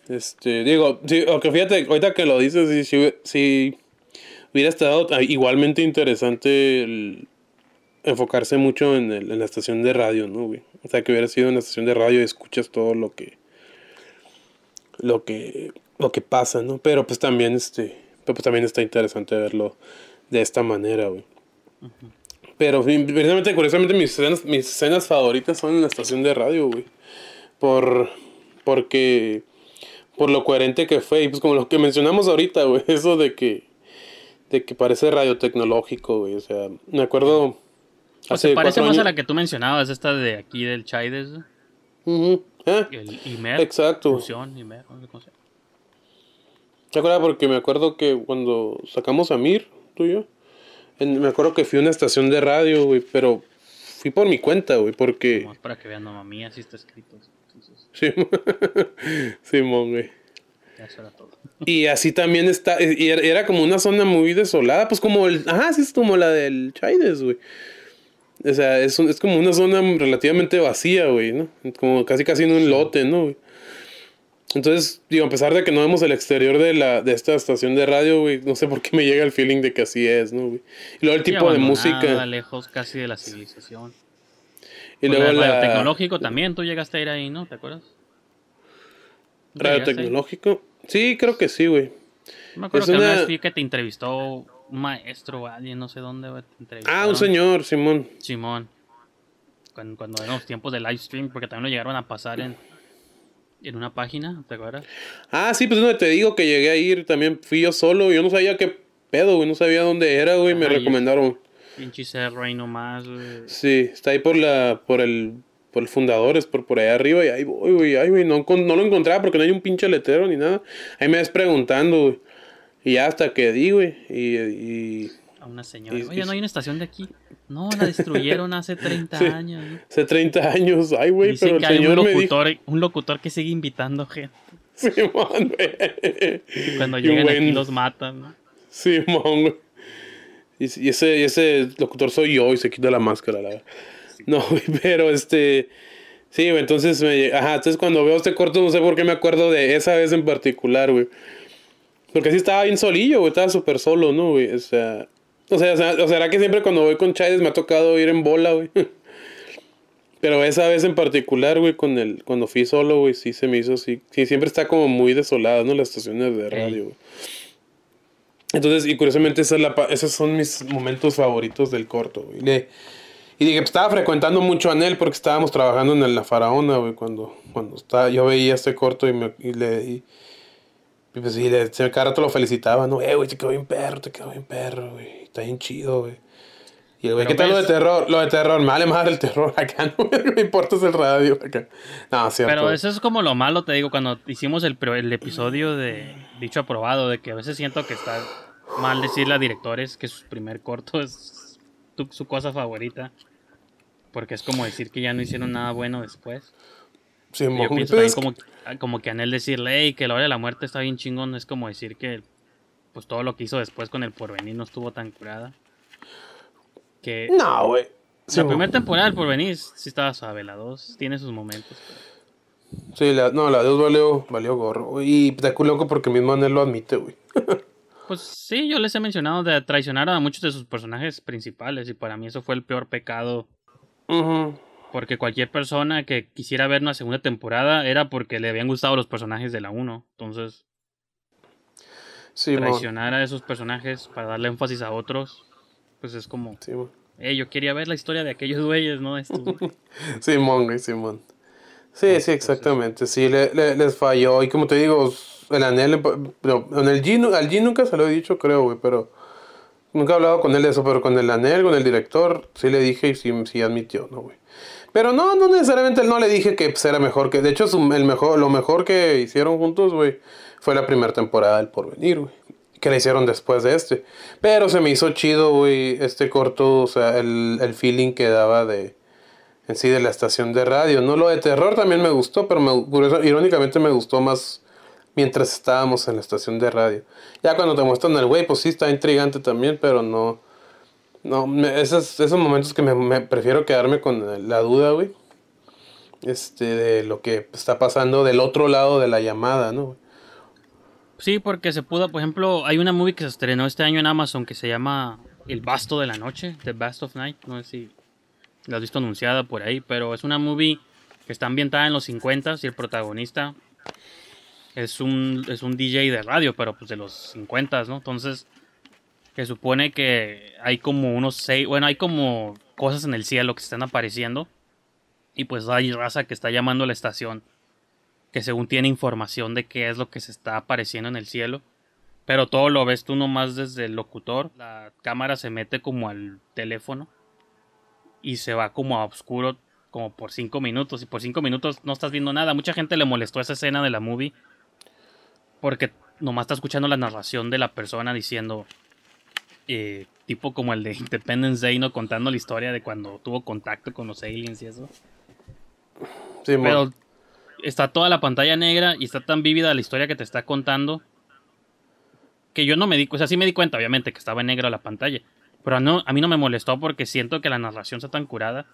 Este, digo, sí, aunque fíjate, ahorita que lo dices, si hubiera estado igualmente interesante enfocarse mucho en, en la estación de radio, ¿no, güey? O sea, que hubiera sido una estación de radio y escuchas todo lo que. lo que. lo que pasa, ¿no? Pero pues también este. pues también está interesante verlo de esta manera, güey. Pero curiosamente, mis escenas, mis escenas favoritas son en la estación de radio, güey. Por. porque. por lo coherente que fue. Y pues como lo que mencionamos ahorita, güey. Eso de que. de que parece radio tecnológico, güey. O sea, me acuerdo se parece más a la que tú mencionabas, esta de aquí del Chaides. Ah. El Imer. Exacto. Imer, ¿Te acuerdas? Porque me acuerdo que cuando sacamos a Mir, tú y yo, me acuerdo que fui a una estación de radio, güey, pero fui por mi cuenta, güey, porque... para que vean, no, mami, así está escrito. Sí, Simón, güey. Eso era todo. Y así también está, y era como una zona muy desolada, pues como el, Ah, sí, es como la del Chaides, güey. O sea, es, un, es como una zona relativamente vacía, güey, ¿no? Como casi casi en un lote, ¿no? Güey? Entonces, digo, a pesar de que no vemos el exterior de, la, de esta estación de radio, güey, no sé por qué me llega el feeling de que así es, ¿no, güey? Y luego el tipo de música. lejos casi de la civilización. Y luego el tecnológico también, tú llegaste a ir ahí, ¿no? ¿Te acuerdas? radio tecnológico? Sí, creo que sí, güey. Me acuerdo que una... vez que te entrevistó un maestro, alguien, no sé dónde, Ah, un señor, Simón. Simón. Cuando, cuando eran los tiempos de livestream, porque también lo llegaron a pasar en, en una página, ¿te acuerdas? Ah, sí, pues donde te digo que llegué a ir, también fui yo solo, yo no sabía qué pedo, güey, no sabía dónde era, güey, me recomendaron. Pinche cerro ahí nomás, Sí, está ahí por la, por el, por el fundadores, por, por ahí arriba, y ahí voy, güey, ahí, no, no lo encontraba porque no hay un pinche letero ni nada. Ahí me ves preguntando, güey. Y hasta que di, güey. Y, A una señora. Oye, no hay una estación de aquí. No, la destruyeron hace 30 años. Hace 30 años. Ay, güey, pero el hay un locutor, un locutor que sigue invitando gente. Simón, güey. cuando llegan aquí los matan. ¿no? Simón, güey. Y, ese, ese locutor soy yo y se quita la máscara, la verdad. No, güey, pero este... Sí, entonces me... Ajá, entonces cuando veo este corto no sé por qué me acuerdo de esa vez en particular, güey. Porque sí estaba bien solillo, güey. Estaba súper solo, ¿no, güey? O sea, o sea, o será que siempre cuando voy con Chávez me ha tocado ir en bola, güey. Pero esa vez en particular, güey, con el, cuando fui solo, güey, sí se me hizo así. Sí, siempre está como muy desolada, ¿no? Las estaciones de radio, güey. Entonces, y curiosamente, esa la, esos son mis momentos favoritos del corto, güey. y dije, pues estaba frecuentando mucho a Nel porque estábamos trabajando en la Faraona, güey, cuando, cuando estaba, yo veía este corto y, me, y le... Y pues sí, cada rato lo felicitaba, ¿no? Eh, güey, te quedó bien perro, te quedó bien perro, güey. Está bien chido, güey. Y güey, ¿qué tal lo de terror? Lo de terror, me vale el terror acá, no me importa el radio acá. No, cierto. Pero eso es como lo malo, te digo, cuando hicimos el, el episodio de Dicho Aprobado, de que a veces siento que está mal decirle a directores que su primer corto es su cosa favorita. Porque es como decir que ya no hicieron nada bueno después yo pienso también como, como que Anel decirle que la hora de la muerte está bien chingón, es como decir que pues todo lo que hizo después con el porvenir no estuvo tan curada. Que no, güey. la primera temporada del porvenir sí estaba suave, la 2 tiene sus momentos. Sí, la, no, la 2 valió, gorro. Y te loco porque mismo Anel lo admite, güey. pues sí, yo les he mencionado de traicionar a muchos de sus personajes principales y para mí eso fue el peor pecado. Ajá porque cualquier persona que quisiera ver una segunda temporada era porque le habían gustado los personajes de la 1. Entonces, sí, traicionar a esos personajes para darle énfasis a otros, pues es como... Sí, eh, yo quería ver la historia de aquellos güeyes, ¿no? Simón, güey, Simón. Sí, sí, exactamente. Sí, les falló. Y como te digo, el Anel, em, en el G, al G nunca se lo he dicho, creo, güey, pero nunca he hablado con él de eso, pero con el Anel, con el director, sí le dije y sí, sí admitió, ¿no, güey? Pero no, no necesariamente él no le dije que pues, era mejor que. De hecho, el mejor, lo mejor que hicieron juntos, güey, fue la primera temporada del Porvenir, güey. Que le hicieron después de este. Pero se me hizo chido, güey, este corto, o sea, el, feeling que daba de. En sí, de la estación de radio. No lo de terror también me gustó, pero me, irónicamente me gustó más mientras estábamos en la estación de radio. Ya cuando te muestran el güey, pues sí está intrigante también, pero no no, esos, esos, momentos que me, prefiero quedarme con la duda, güey. Este, de lo que está pasando del otro lado de la llamada, ¿no? Sí, porque se pudo, por ejemplo, hay una movie que se estrenó este año en Amazon que se llama El Basto de la Noche, The Bast of Night. No sé si la has visto anunciada por ahí, pero es una movie que está ambientada en los 50 y el protagonista es un, es un DJ de radio, pero pues de los 50, ¿no? Entonces que supone que hay como unos seis, bueno, hay como cosas en el cielo que se están apareciendo y pues hay raza que está llamando a la estación que según tiene información de qué es lo que se está apareciendo en el cielo. Pero todo lo ves tú nomás desde el locutor. La cámara se mete como al teléfono y se va como a oscuro como por cinco minutos. Y por cinco minutos no estás viendo nada. Mucha gente le molestó esa escena de la movie porque nomás está escuchando la narración de la persona diciendo eh, tipo como el de Independence Day, ¿no? Contando la historia de cuando tuvo contacto con los aliens y eso. Sí, Pero está toda la pantalla negra y está tan vívida la historia que te está contando que yo no me di cuenta, o sea, sí me di cuenta, obviamente, que estaba en negro la pantalla. Pero no, a mí no me molestó porque siento que la narración está tan curada,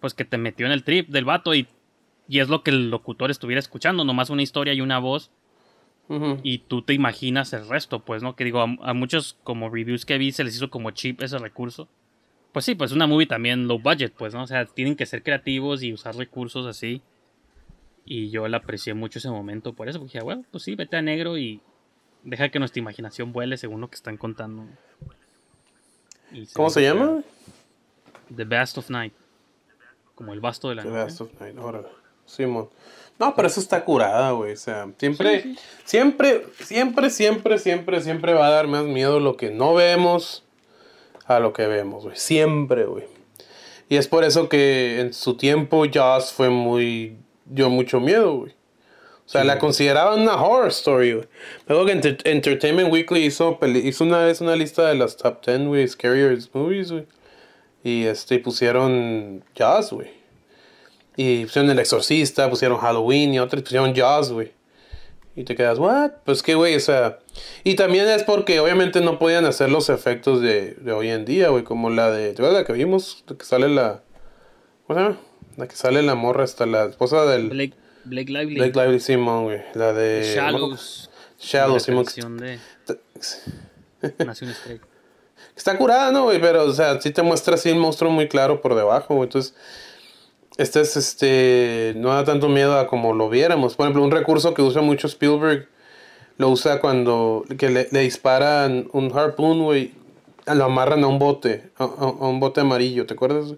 pues que te metió en el trip del vato y, y es lo que el locutor estuviera escuchando, nomás una historia y una voz y tú te imaginas el resto, pues, ¿no? Que digo, a, muchos como reviews que vi se les hizo como cheap ese recurso. Pues sí, pues una movie también low budget, pues, ¿no? O sea, tienen que ser creativos y usar recursos así. Y yo la aprecié mucho ese momento por eso, porque dije, ah, bueno, pues sí, vete a negro y deja que nuestra imaginación vuele según lo que están contando. ¿Cómo se, llama? The Best of Night. Como el basto de la The Best of Night, ahora. Simon. No, pero eso está curada, güey. O sea, siempre, siempre, siempre, siempre, siempre, siempre va a dar más miedo lo que no vemos a lo que vemos, güey. Siempre, güey. Y es por eso que en su tiempo Jazz fue muy. dio mucho miedo, güey. O sea, la consideraban una horror story, güey. Luego que Entertainment Weekly hizo, hizo una vez una lista de las top 10, güey, scariest movies, güey. Y este, pusieron jazz, güey. Y pusieron El Exorcista, pusieron Halloween y otras, pusieron Jaws, güey. Y te quedas, ¿what? Pues qué, güey, o sea. Y también es porque obviamente no podían hacer los efectos de, de hoy en día, güey, como la de. ¿Te acuerdas la que vimos? La que sale la. ¿Cómo se llama? La que sale la morra, hasta la esposa del. Blake, Blake Lively. Blake Lively, Simon, güey. La de. Shallows. Shallows, Simon. De... Nación un Está curada, ¿no, güey? Pero, o sea, sí te muestra así el monstruo muy claro por debajo, güey. Entonces es este, no da tanto miedo a como lo viéramos. Por ejemplo, un recurso que usa mucho Spielberg lo usa cuando le, disparan un harpoon, güey, lo amarran a un bote, a, un bote amarillo, ¿te acuerdas?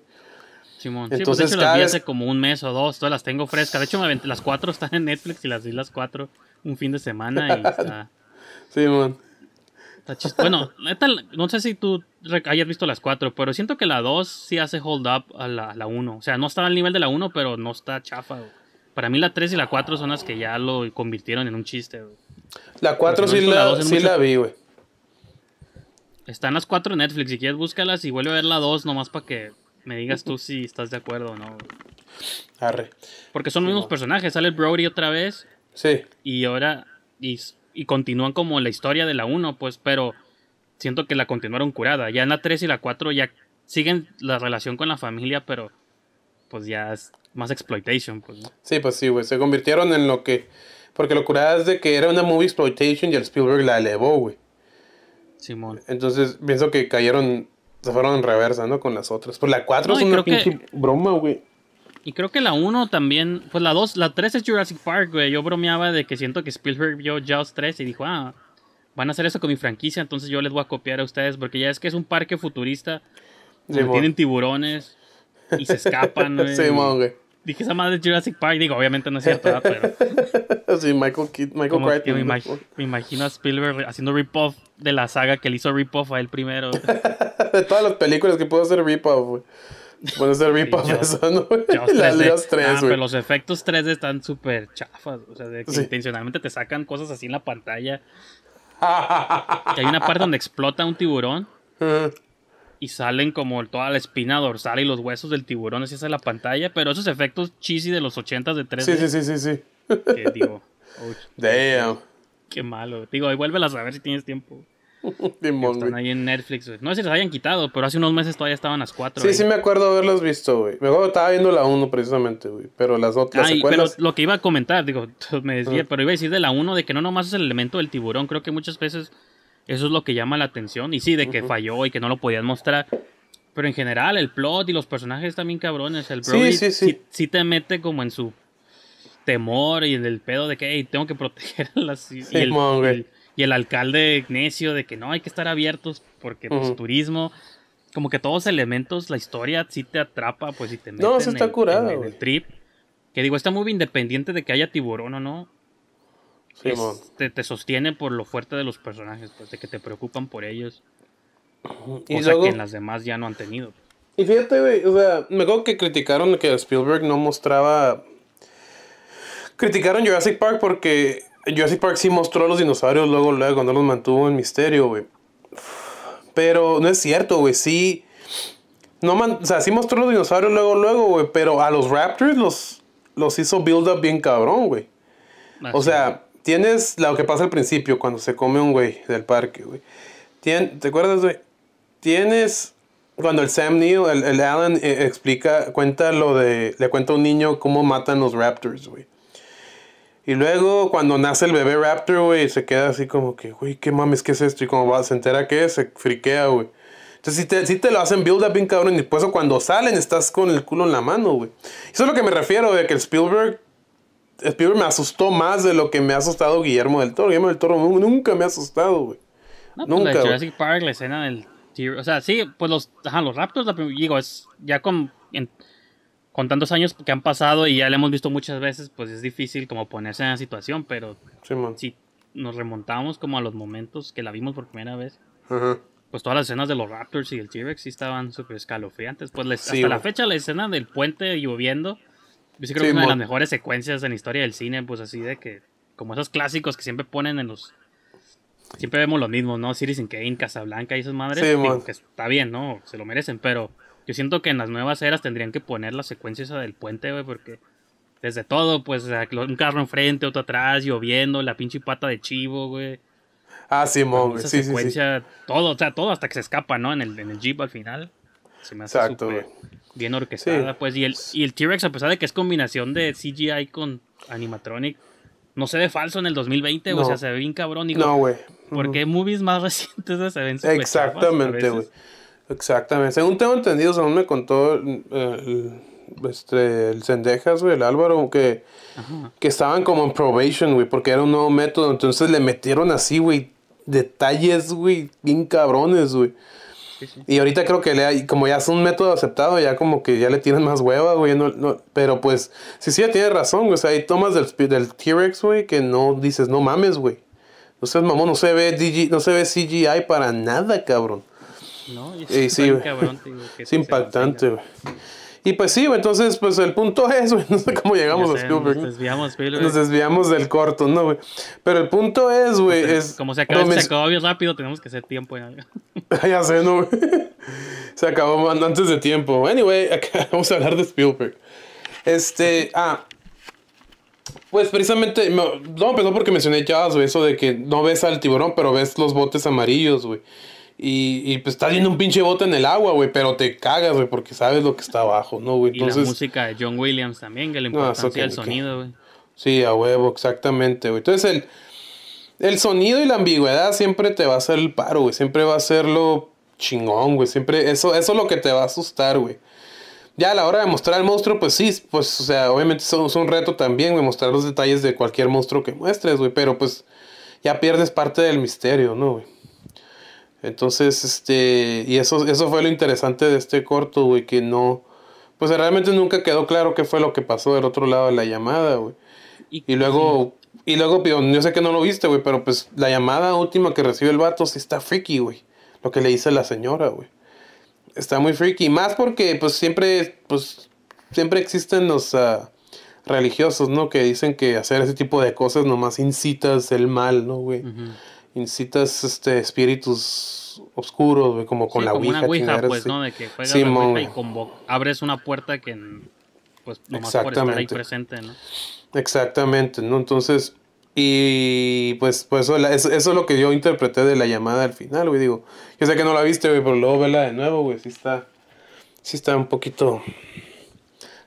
Simón, entonces sí, pues hace como un mes o dos, todas las tengo frescas. De hecho, las cuatro están en Netflix y las vi las cuatro un fin de semana y está. Simón. Está Bueno, neta, no sé si tú hayas visto las cuatro, pero siento que la 2 sí hace hold up a la 1. o sea, no está al nivel de la 1, pero no está chafa. Para mí la 3 y la 4 son las que ya lo convirtieron en un chiste. La 4 sí, la, sí la vi, güey. Están las 4 en Netflix, si quieres búscalas y vuelve a ver la 2 nomás para que me digas tú si estás de acuerdo o no. Arre. Porque son los mismos personajes, sale Brody otra vez. Sí. Y ahora... Y, y continúan como la historia de la 1, pues, pero siento que la continuaron curada. Ya en la 3 y la 4 ya siguen la relación con la familia, pero pues ya es más exploitation. Pues, Sí, pues sí, güey. Se convirtieron en lo que... Porque lo curada de que era una movie exploitation y el Spielberg la elevó, güey. Simón. Entonces pienso que cayeron, se fueron en reversa, ¿no? Con las otras. Pues la 4 es una pinche broma, güey. Y creo que la 1 también, pues la 2, la 3 es Jurassic Park, güey. Yo bromeaba de que siento que Spielberg vio Jaws 3 y dijo, ah, van a hacer eso con mi franquicia, entonces yo les voy a copiar a ustedes, porque ya es que es un parque futurista, tienen tiburones y se escapan. güey. Sí, Dije esa madre de Jurassic Park, digo, obviamente no es cierto, pero. Sí, Michael, Michael Crichton. Me, imagino a Spielberg haciendo rip-off de la saga que le hizo rip-off a él primero. de todas las películas que pudo hacer rip-off, güey. Puede ser off eso, Las 3, ah, pero los efectos 3 están súper chafas. O sea, que intencionalmente te sacan cosas así en la pantalla hay una parte donde explota un tiburón. Y salen como toda la espina dorsal y los huesos del tiburón así hacia la pantalla. Pero esos efectos cheesy de los 80 de 3 Sí, sí, sí, sí. sí. Que digo. Damn. Qué malo. Digo, ahí vuélvelas a ver si tienes tiempo. Están ahí en Netflix, No sé si los hayan quitado, pero hace unos meses todavía estaban las cuatro. Sí, sí me acuerdo haberlos visto, güey. Me acuerdo estaba viendo la 1 precisamente, güey. Pero las otras Ay, secuelas... lo que iba a comentar, digo, me decía, ah. pero iba a decir de la 1 de que no nomás es el elemento del tiburón. Creo que muchas veces eso es lo que llama la atención. Y sí, de que falló y que no lo podían mostrar. Pero en general, el plot y los personajes también cabrones. El Brody sí, sí, te mete como en su temor y en el pedo de que, hey, tengo que proteger a las... Y el, y el alcalde necio de que no hay que estar abiertos porque pues turismo, como que todos elementos, la historia sí te atrapa, pues si te metes. en, el trip. Que digo, está muy independiente de que haya tiburón o no, te, sostiene por lo fuerte de los personajes, pues de que te preocupan por ellos. y que en las demás ya no han tenido. Y fíjate, o sea, me acuerdo que criticaron que Spielberg no mostraba criticaron Jurassic Park porque Jurassic Park sí mostró a los dinosaurios luego, luego, cuando los mantuvo en misterio, güey. Pero no es cierto, güey. Sí. No o sea, sí mostró a los dinosaurios luego, luego, güey. Pero a los Raptors los, los hizo build up bien cabrón, güey. Ah, o sea, tienes lo que pasa al principio cuando se come un güey del parque, güey. ¿Te acuerdas, güey? Tienes cuando el Sam Neill, el, Alan eh, explica, cuenta lo de, le cuenta a un niño cómo matan los Raptors, güey. Y luego cuando nace el bebé Raptor, güey, se queda así como que, güey, qué mames, ¿qué es esto? Y como va, se entera que se friquea, güey. Entonces, si te, lo hacen build up bien cabrón, y pues cuando salen estás con el culo en la mano, güey. Eso es lo que me refiero, de que el Spielberg, Spielberg me asustó más de lo que me ha asustado Guillermo del Toro. Guillermo del Toro nunca me ha asustado, güey. Pues, nunca. escena del. O sea, sí, pues los, ajá, los Raptors, digo, es ya con con tantos años que han pasado y ya le hemos visto muchas veces, pues es difícil como ponerse en la situación, pero si nos remontamos como a los momentos que la vimos por primera vez, pues todas las escenas de los Raptors y el T-Rex sí estaban súper escalofriantes. Pues les, hasta la fecha la escena del puente lloviendo, yo sí creo que es una de las mejores secuencias en la historia del cine, pues así de que, como esos clásicos que siempre ponen en los... Siempre vemos lo mismo ¿no? Citizen in Kane, Casablanca y esas madres. Digo, que está bien, ¿no? Se lo merecen, pero yo siento que en las nuevas eras tendrían que poner la secuencia esa del puente, güey, porque desde todo, pues un carro enfrente, otro atrás, lloviendo, la pinche pata de chivo, güey. Ah, sí, mo, esa sí, secuencia, sí, todo, o sea, todo hasta que se escapa, ¿no? En el, en el jeep al final. Se me hace Exacto, Bien orquestada, pues. Y el, y el T-Rex, a pesar de que es combinación de CGI con animatronic, no se ve falso en el 2020, O sea, se ve bien cabrón. Digo, no, güey. Porque movies más recientes se ven Exactamente, güey. Exactamente. Según tengo entendido, según me contó eh, el, este, el Cendejas, el Álvaro, que, estaban como en probation, güey, porque era un nuevo método. Entonces le metieron así, güey, detalles, güey, bien cabrones, güey. Y ahorita creo que le, como ya es un método aceptado, ya como que ya le tienen más hueva, güey. pero pues, sí, sí, ya tiene razón, güey. O hay tomas del, del T-Rex, güey, que no dices, no mames, güey. entonces mamón, no se ve, no se ve CGI para nada, cabrón. No, y es sí, es impactante, Y pues sí, entonces, pues el punto es, no sé cómo llegamos a Spielberg. Nos desviamos, Nos desviamos del corto, ¿no, Pero el punto es, güey, pues, Como se acabó, bien rápido, tenemos que hacer tiempo en ya sé, Se acabó antes de tiempo. Anyway, vamos a hablar de Spielberg. Este, ah... Pues precisamente, no, empezó porque mencioné ya, eso de que no ves al tiburón, pero ves los botes amarillos, güey. Y, y, pues estás viendo un pinche bote en el agua, güey, pero te cagas, güey, porque sabes lo que está abajo, ¿no, güey? Entonces... Y la música de John Williams también, que le importancia el sonido, güey. Sí, a huevo, exactamente, güey. Entonces el, el sonido y la ambigüedad siempre te va a hacer el paro, güey. Siempre va a ser lo chingón, güey. Siempre, eso, eso es lo que te va a asustar, güey. Ya a la hora de mostrar al monstruo, pues sí, pues, o sea, obviamente es un reto también, güey, mostrar los detalles de cualquier monstruo que muestres, güey, pero pues ya pierdes parte del misterio, ¿no, güey? Entonces, este, y eso, eso fue lo interesante de este corto, güey, que no, pues realmente nunca quedó claro qué fue lo que pasó del otro lado de la llamada, güey. Y, luego, y luego, pues, yo sé que no lo viste, güey, pero pues la llamada última que recibe el vato sí está freaky, güey. Lo que le dice la señora, güey. Está muy freaky. Más porque, pues siempre, pues, siempre existen los ah, religiosos, ¿no? Que dicen que hacer ese tipo de cosas nomás incitas el mal, ¿no, güey? Incitas este espíritus oscuros, güey, como con la como una ouija pues, ¿no? De que juegas la ouija y abres una puerta que pues nomás por estar ahí presente, ¿no? Exactamente, ¿no? Entonces, y pues, pues eso, es lo que yo interpreté de la llamada al final, güey. Digo, yo sé que no la viste, güey, pero luego vela de nuevo, güey. Sí está, sí está un poquito.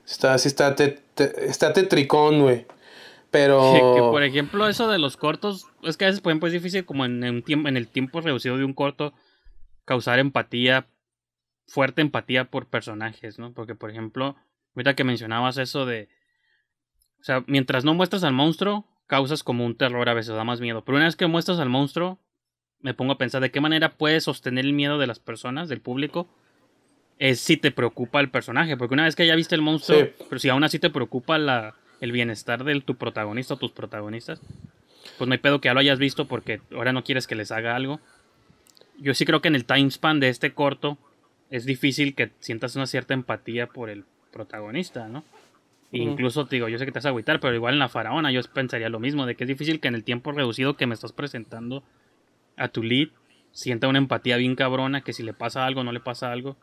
Está, sí está, está tetricón, güey. Pero. por ejemplo, eso de los cortos, es que a veces, por ejemplo, es difícil, como en, tiempo, en el tiempo reducido de un corto, causar empatía, fuerte empatía por personajes, ¿no? Porque, por ejemplo, ahorita que mencionabas eso de. O sea, mientras no muestras al monstruo, causas como un terror a veces, da más miedo. Pero una vez que muestras al monstruo, me pongo a pensar de qué manera puedes sostener el miedo de las personas, del público, es si te preocupa el personaje. Porque una vez que ya viste el monstruo, pero si aún así te preocupa la el bienestar de tu protagonista o tus protagonistas, pues no hay pedo que ya lo hayas visto porque ahora no quieres que les haga algo. Yo sí creo que en el time span de este corto es difícil que sientas una cierta empatía por el protagonista, ¿no? E incluso te digo, yo sé que te vas a agüitar, pero igual en la faraona yo pensaría lo mismo, de que es difícil que en el tiempo reducido que me estás presentando a tu lead sienta una empatía bien cabrona, que si le pasa algo, no le pasa algo.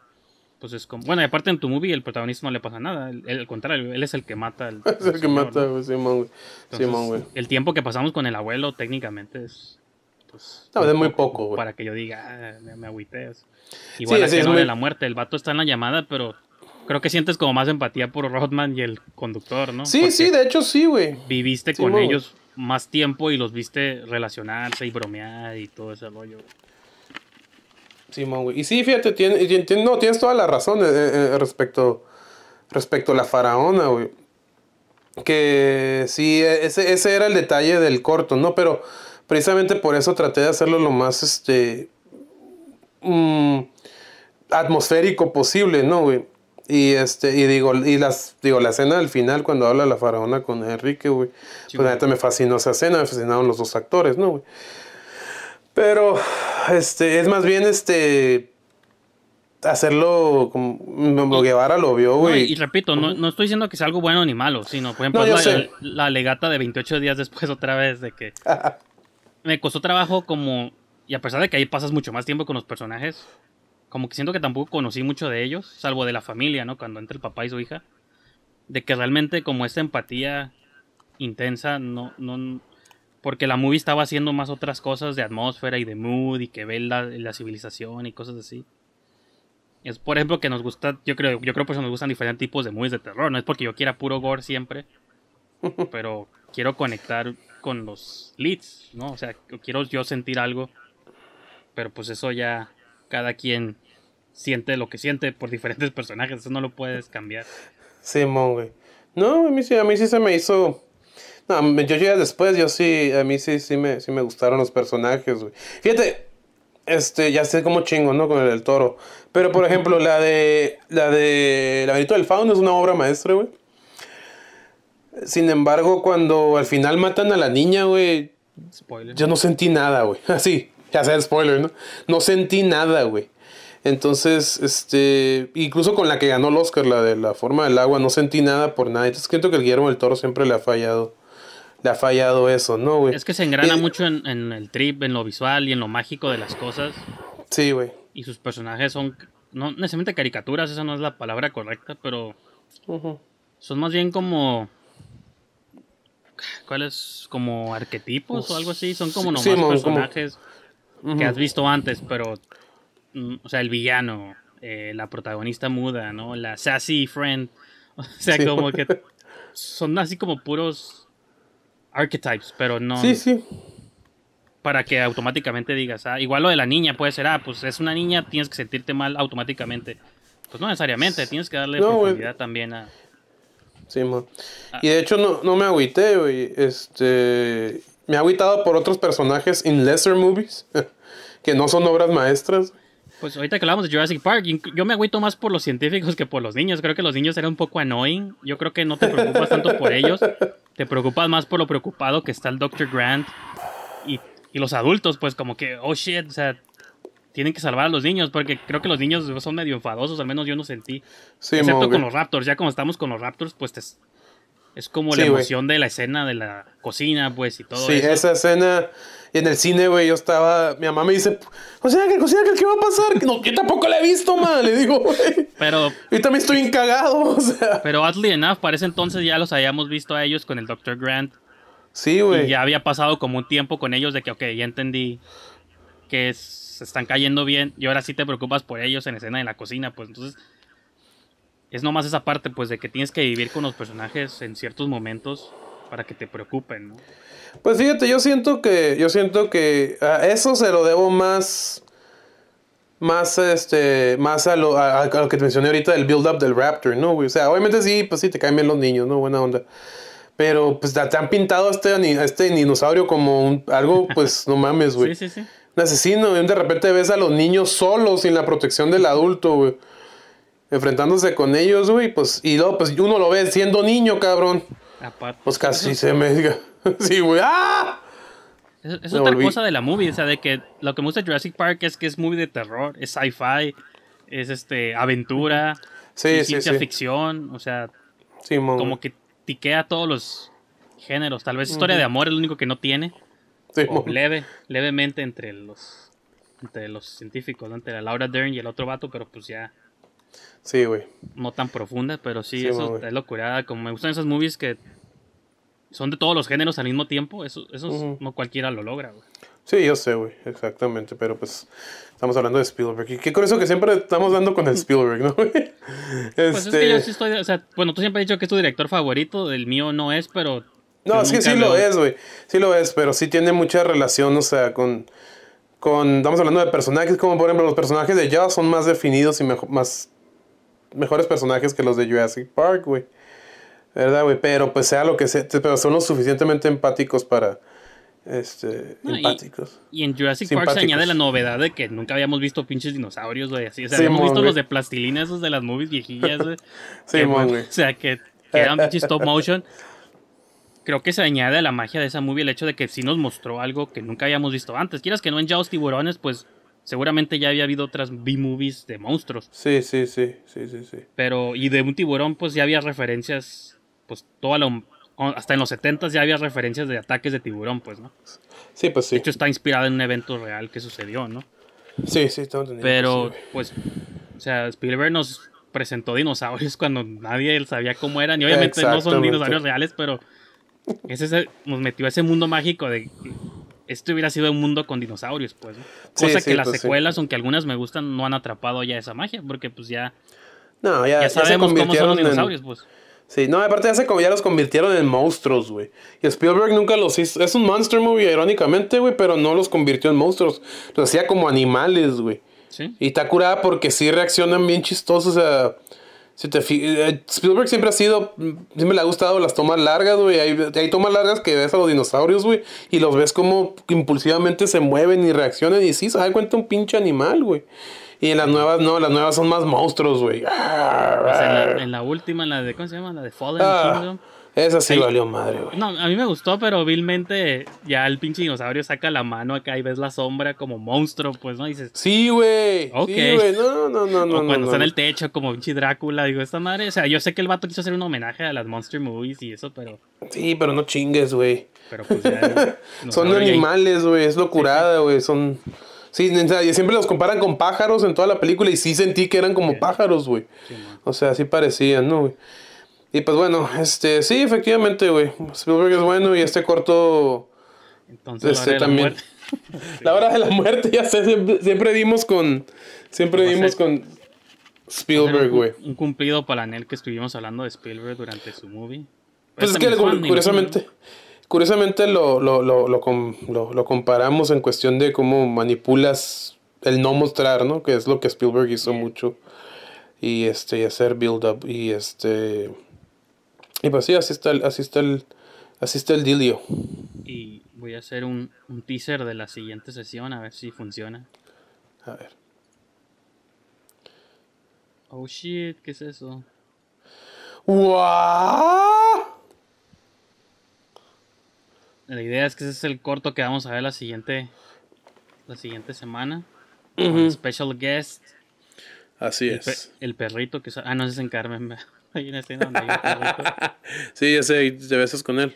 Pues es como. Bueno, y aparte en tu movie el protagonista no le pasa nada. Él, al contrario, él es el que mata. es el que mata, güey. El tiempo que pasamos con el abuelo técnicamente es. Pues, es muy poco, Para que yo diga, ah, me, agüiteas. Igual es de la muerte. El vato está en la llamada, pero creo que sientes como más empatía por Rodman y el conductor, ¿no? Sí, sí, de hecho sí, güey. Viviste con ellos más tiempo y los viste relacionarse y bromear y todo ese rollo. güey. Simón, güey. Y sí, fíjate, tiene, no, tienes toda la razón eh, eh, eh, respecto, respecto a la faraona, güey. Que sí, e, ese, era el detalle del corto, ¿no? Pero precisamente por eso traté de hacerlo lo más, este, mm, atmosférico posible, ¿no, güey? Y este, y digo, y las, digo, la escena al final cuando habla la faraona con Enrique, güey. pues me fascinó esa escena, me fascinaron los dos actores, ¿no, güey? Pero este, es más bien este hacerlo como, como Guevara lo vio, güey. y, repito, no, estoy diciendo que sea algo bueno ni malo, sino, por ejemplo, la, la, legata de 28 días después otra vez de que me costó trabajo como, y a pesar de que ahí pasas mucho más tiempo con los personajes, como que siento que tampoco conocí mucho de ellos, salvo de la familia, ¿no? Cuando entra el papá y su hija, de que realmente como esta empatía intensa no, no, porque la movie estaba haciendo más otras cosas de atmósfera y de mood y que ve la, civilización y cosas así. Es por ejemplo que nos gusta, yo creo, yo creo pues nos gustan diferentes tipos de movies de terror, no es porque yo quiera puro gore siempre, pero quiero conectar con los leads, ¿no? O sea, quiero yo sentir algo, pero pues eso ya cada quien siente lo que siente por diferentes personajes, eso no lo puedes cambiar. Sí, mon, güey. No, a mí, sí, a mí sí se me hizo no, yo llegué después, yo sí, a mí sí, sí me, sí me gustaron los personajes, güey. Fíjate, este, ya sé como chingo, ¿no? Con el del toro. Pero, por ejemplo, la de, la de La del Fauno es una obra maestra, güey. Sin embargo, cuando al final matan a la niña, güey, yo no sentí nada, güey. Así, ya sea el spoiler, ¿no? No sentí nada, güey. Entonces, este, incluso con la que ganó el Oscar, la de la forma del agua, no sentí nada por nada. Entonces, siento que el Guillermo del Toro siempre le ha fallado le ha fallado eso, ¿no, güey? Es que se engrana mucho en, el trip, en lo visual y en lo mágico de las cosas. Sí, güey. Y sus personajes son, no necesariamente caricaturas, esa no es la palabra correcta, pero son más bien como... ¿Cuáles? Como arquetipos o algo así. Son como nomás personajes que has visto antes, pero... Mm, o sea, el villano, eh, la protagonista muda, ¿no? La sassy friend. O sea, como que son así como puros archetypes, pero no. Sí, sí. Para que automáticamente digas, ah, igual lo de la niña puede ser, ah, pues es una niña, tienes que sentirte mal automáticamente. Pues no necesariamente, tienes que darle profundidad también a. Sí, ah. Y de hecho no, me agüité, güey. Este. Me ha agüitado por otros personajes en lesser movies, que no son obras maestras. Pues ahorita que hablamos de Jurassic Park, yo me agüito más por los científicos que por los niños. Creo que los niños eran un poco annoying. Yo creo que no te preocupas tanto por ellos. Te preocupas más por lo preocupado que está el Dr. Grant. Y, los adultos, pues como que, oh shit, o sea, tienen que salvar a los niños, porque creo que los niños son medio enfadosos, al menos yo no sentí. Sí, Excepto con los Raptors, ya como estamos con los Raptors, pues es como la emoción de la escena de la cocina, pues, y todo eso. Sí, esa escena y en el cine, güey, yo estaba. Mi mamá me dice, José Ángel, José Ángel, ¿qué va a pasar? No, yo tampoco la he visto, man. Le digo, Pero. Yo también estoy encagado, o sea. Pero, oddly enough, parece entonces ya los habíamos visto a ellos con el Dr. Grant. Sí, güey. Y ya había pasado como un tiempo con ellos de que, ok, ya entendí que se están cayendo bien y ahora sí te preocupas por ellos en escena en la cocina, pues entonces es nomás esa parte, pues, de que tienes que vivir con los personajes en ciertos momentos para que te preocupen, ¿no? Pues fíjate, yo siento que, yo siento que a eso se lo debo más, más, este, más a lo, que te mencioné ahorita del build-up del Raptor, ¿no? O sea, obviamente sí, pues sí, te caen bien los niños, ¿no? Buena onda. Pero pues te han pintado a este, este dinosaurio como un, algo, pues no mames, güey. sí, sí, sí. Un asesino, y de repente ves a los niños solos, sin la protección del adulto, güey. Enfrentándose con ellos, güey, pues, y luego, pues uno lo ve siendo niño, cabrón. Pues casi se me diga. sí, güey. ¡Ah! Es, otra cosa de la movie, o sea, de que lo que me gusta Jurassic Park es que es movie de terror, es sci-fi, es este aventura, ciencia ficción, o sea, como que tiquea todos los géneros. Tal vez historia de amor es lo único que no tiene. leve, levemente entre los entre los científicos, entre la Laura Dern y el otro vato, pero pues ya Sí, güey. No tan profunda, pero sí, eso es locura Como me gustan esas movies que son de todos los géneros al mismo tiempo, eso, no cualquiera lo logra, güey. Sí, yo sé, güey, exactamente, pero pues estamos hablando de Spielberg. Y qué curioso que siempre estamos dando con el Spielberg, ¿no? este... Pues es que este yo sí estoy, o sea, bueno, tú siempre has dicho que es tu director favorito, el mío no es, pero... No, es que sí lo, es, güey, sí lo es, pero sí tiene mucha relación, o sea, con, con, estamos hablando de personajes, como por ejemplo los personajes de ya son más definidos y más mejores personajes que los de Jurassic Park, güey. ¿Verdad, güey? Pero pues sea lo que sea, pero son lo suficientemente empáticos para... Este, empáticos. Y, en Jurassic Park se añade la novedad de que nunca habíamos visto pinches dinosaurios, güey. Así, o sea, habíamos visto los de plastilina, esos de las movies viejillas, güey. sí, güey. O sea, que eran pinches stop motion. Creo que se añade a la magia de esa movie el hecho de que sí nos mostró algo que nunca habíamos visto antes. Quieras que no en Jaws Tiburones, pues Seguramente ya había habido otras B-movies de monstruos. Sí, sí, sí, sí, sí, sí. Pero, y de un tiburón, pues ya había referencias, pues toda la, hasta en los 70 ya había referencias de ataques de tiburón, pues, ¿no? Sí, pues sí. De hecho, está inspirado en un evento real que sucedió, ¿no? Sí, sí, estamos entendiendo. Pero, pues, o sea, Spielberg nos presentó dinosaurios cuando nadie sabía cómo eran. Y obviamente no son dinosaurios reales, pero ese, nos metió a ese mundo mágico de este hubiera sido un mundo con dinosaurios, pues. Cosa que las secuelas, aunque algunas me gustan, no han atrapado ya esa magia, porque pues ya. No, ya, sabemos cómo son los dinosaurios, pues. Sí, no, aparte ya, se, ya los convirtieron en monstruos, güey. Y Spielberg nunca los hizo. Es un monster movie, irónicamente, güey, pero no los convirtió en monstruos. Los hacía como animales, güey. Sí. Y está curada porque sí reaccionan bien chistosos. a... Si te eh, Spielberg siempre ha sido, siempre le ha gustado las tomas largas, güey. Hay, tomas largas que ves a los dinosaurios, güey, y los ves como impulsivamente se mueven y reaccionan y sí, se da cuenta un pinche animal, güey. Y en las nuevas, no, las nuevas son más monstruos, güey. Ah. en, la, última, la de, ¿cómo se llama? La de Fallen ah. Kingdom esa sí valió madre, güey. No, a mí me gustó, pero vilmente ya el pinche dinosaurio saca la mano acá y ves la sombra como monstruo, pues, ¿no? Y dices, sí, güey. Ok. Sí, güey. No, no, no, no. cuando está en el techo como pinche Drácula, digo, esta madre. O sea, yo sé que el vato quiso hacer un homenaje a las Monster Movies y eso, pero. Sí, pero no chingues, güey. Pero pues ya. Son animales, güey. Es locurada, güey. Son. Sí, siempre los comparan con pájaros en toda la película y sí sentí que eran como pájaros, güey. o sea, así parecían, ¿no, güey? Y pues bueno, este, sí, efectivamente, güey. Spielberg es bueno y este corto. Entonces, este, también. La, hora de la muerte, ya sé, siempre, dimos con. Siempre dimos con Spielberg, güey. Un, cumplido para Anel que estuvimos hablando de Spielberg durante su movie. Pues, es que, curiosamente. Curiosamente lo, lo, lo, lo, comparamos en cuestión de cómo manipulas el no mostrar, ¿no? Que es lo que Spielberg hizo mucho. Y este, y hacer build up. Y este y pues sí, así está el, así el, así el dealio. Y voy a hacer un, teaser de la siguiente sesión a ver si funciona. A ver. Oh shit, ¿qué es eso? ¡Wow! La idea es que ese es el corto que vamos a ver la siguiente, la siguiente semana. special guest. Así es. el perrito que... Ah, no, es en Carmen. Ahí no escena donde Sí, ya sé, te besas con él.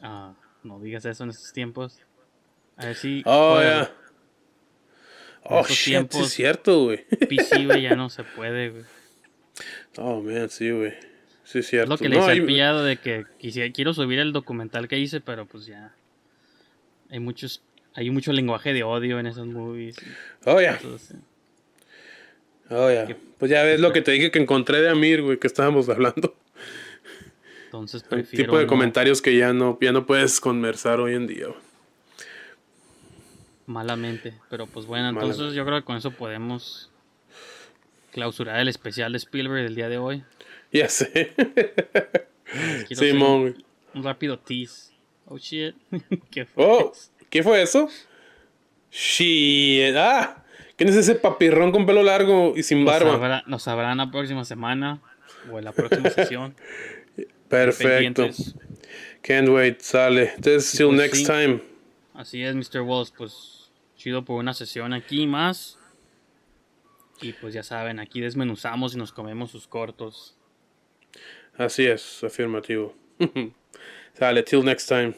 Ah, no digas eso en estos tiempos. A ver si. Oh, ya. Oh, shit, sí es cierto, güey. PC, ya no se puede, güey. Oh, man, sí, güey. Sí, es cierto. lo que le hice pillado de que quiero subir el documental que hice, pero pues ya. Hay muchos. Hay mucho lenguaje de odio en esos movies. Oh, ya. Yeah. Oh, pues ya ves lo que te dije que encontré de Amir, güey, que estábamos hablando. Entonces prefiero. tipo de comentarios que ya no, ya no puedes conversar hoy en día. Malamente. Pero pues bueno, entonces yo creo que con eso podemos clausurar el especial de Spielberg del día de hoy. Ya sé. Simón. un rápido tease. Oh shit. ¿Qué fue? Oh, ¿Qué fue eso? Shit. Ah. ¿Quién es ese papirrón con pelo largo y sin barba? Nos sabrán, la próxima semana o en la próxima sesión. Perfecto. Can't wait, sale. Entonces, till pues next time. Así es, Mr. Walls. Pues chido por una sesión aquí más. Y pues ya saben, aquí desmenuzamos y nos comemos sus cortos. Así es, afirmativo. sale, till next time.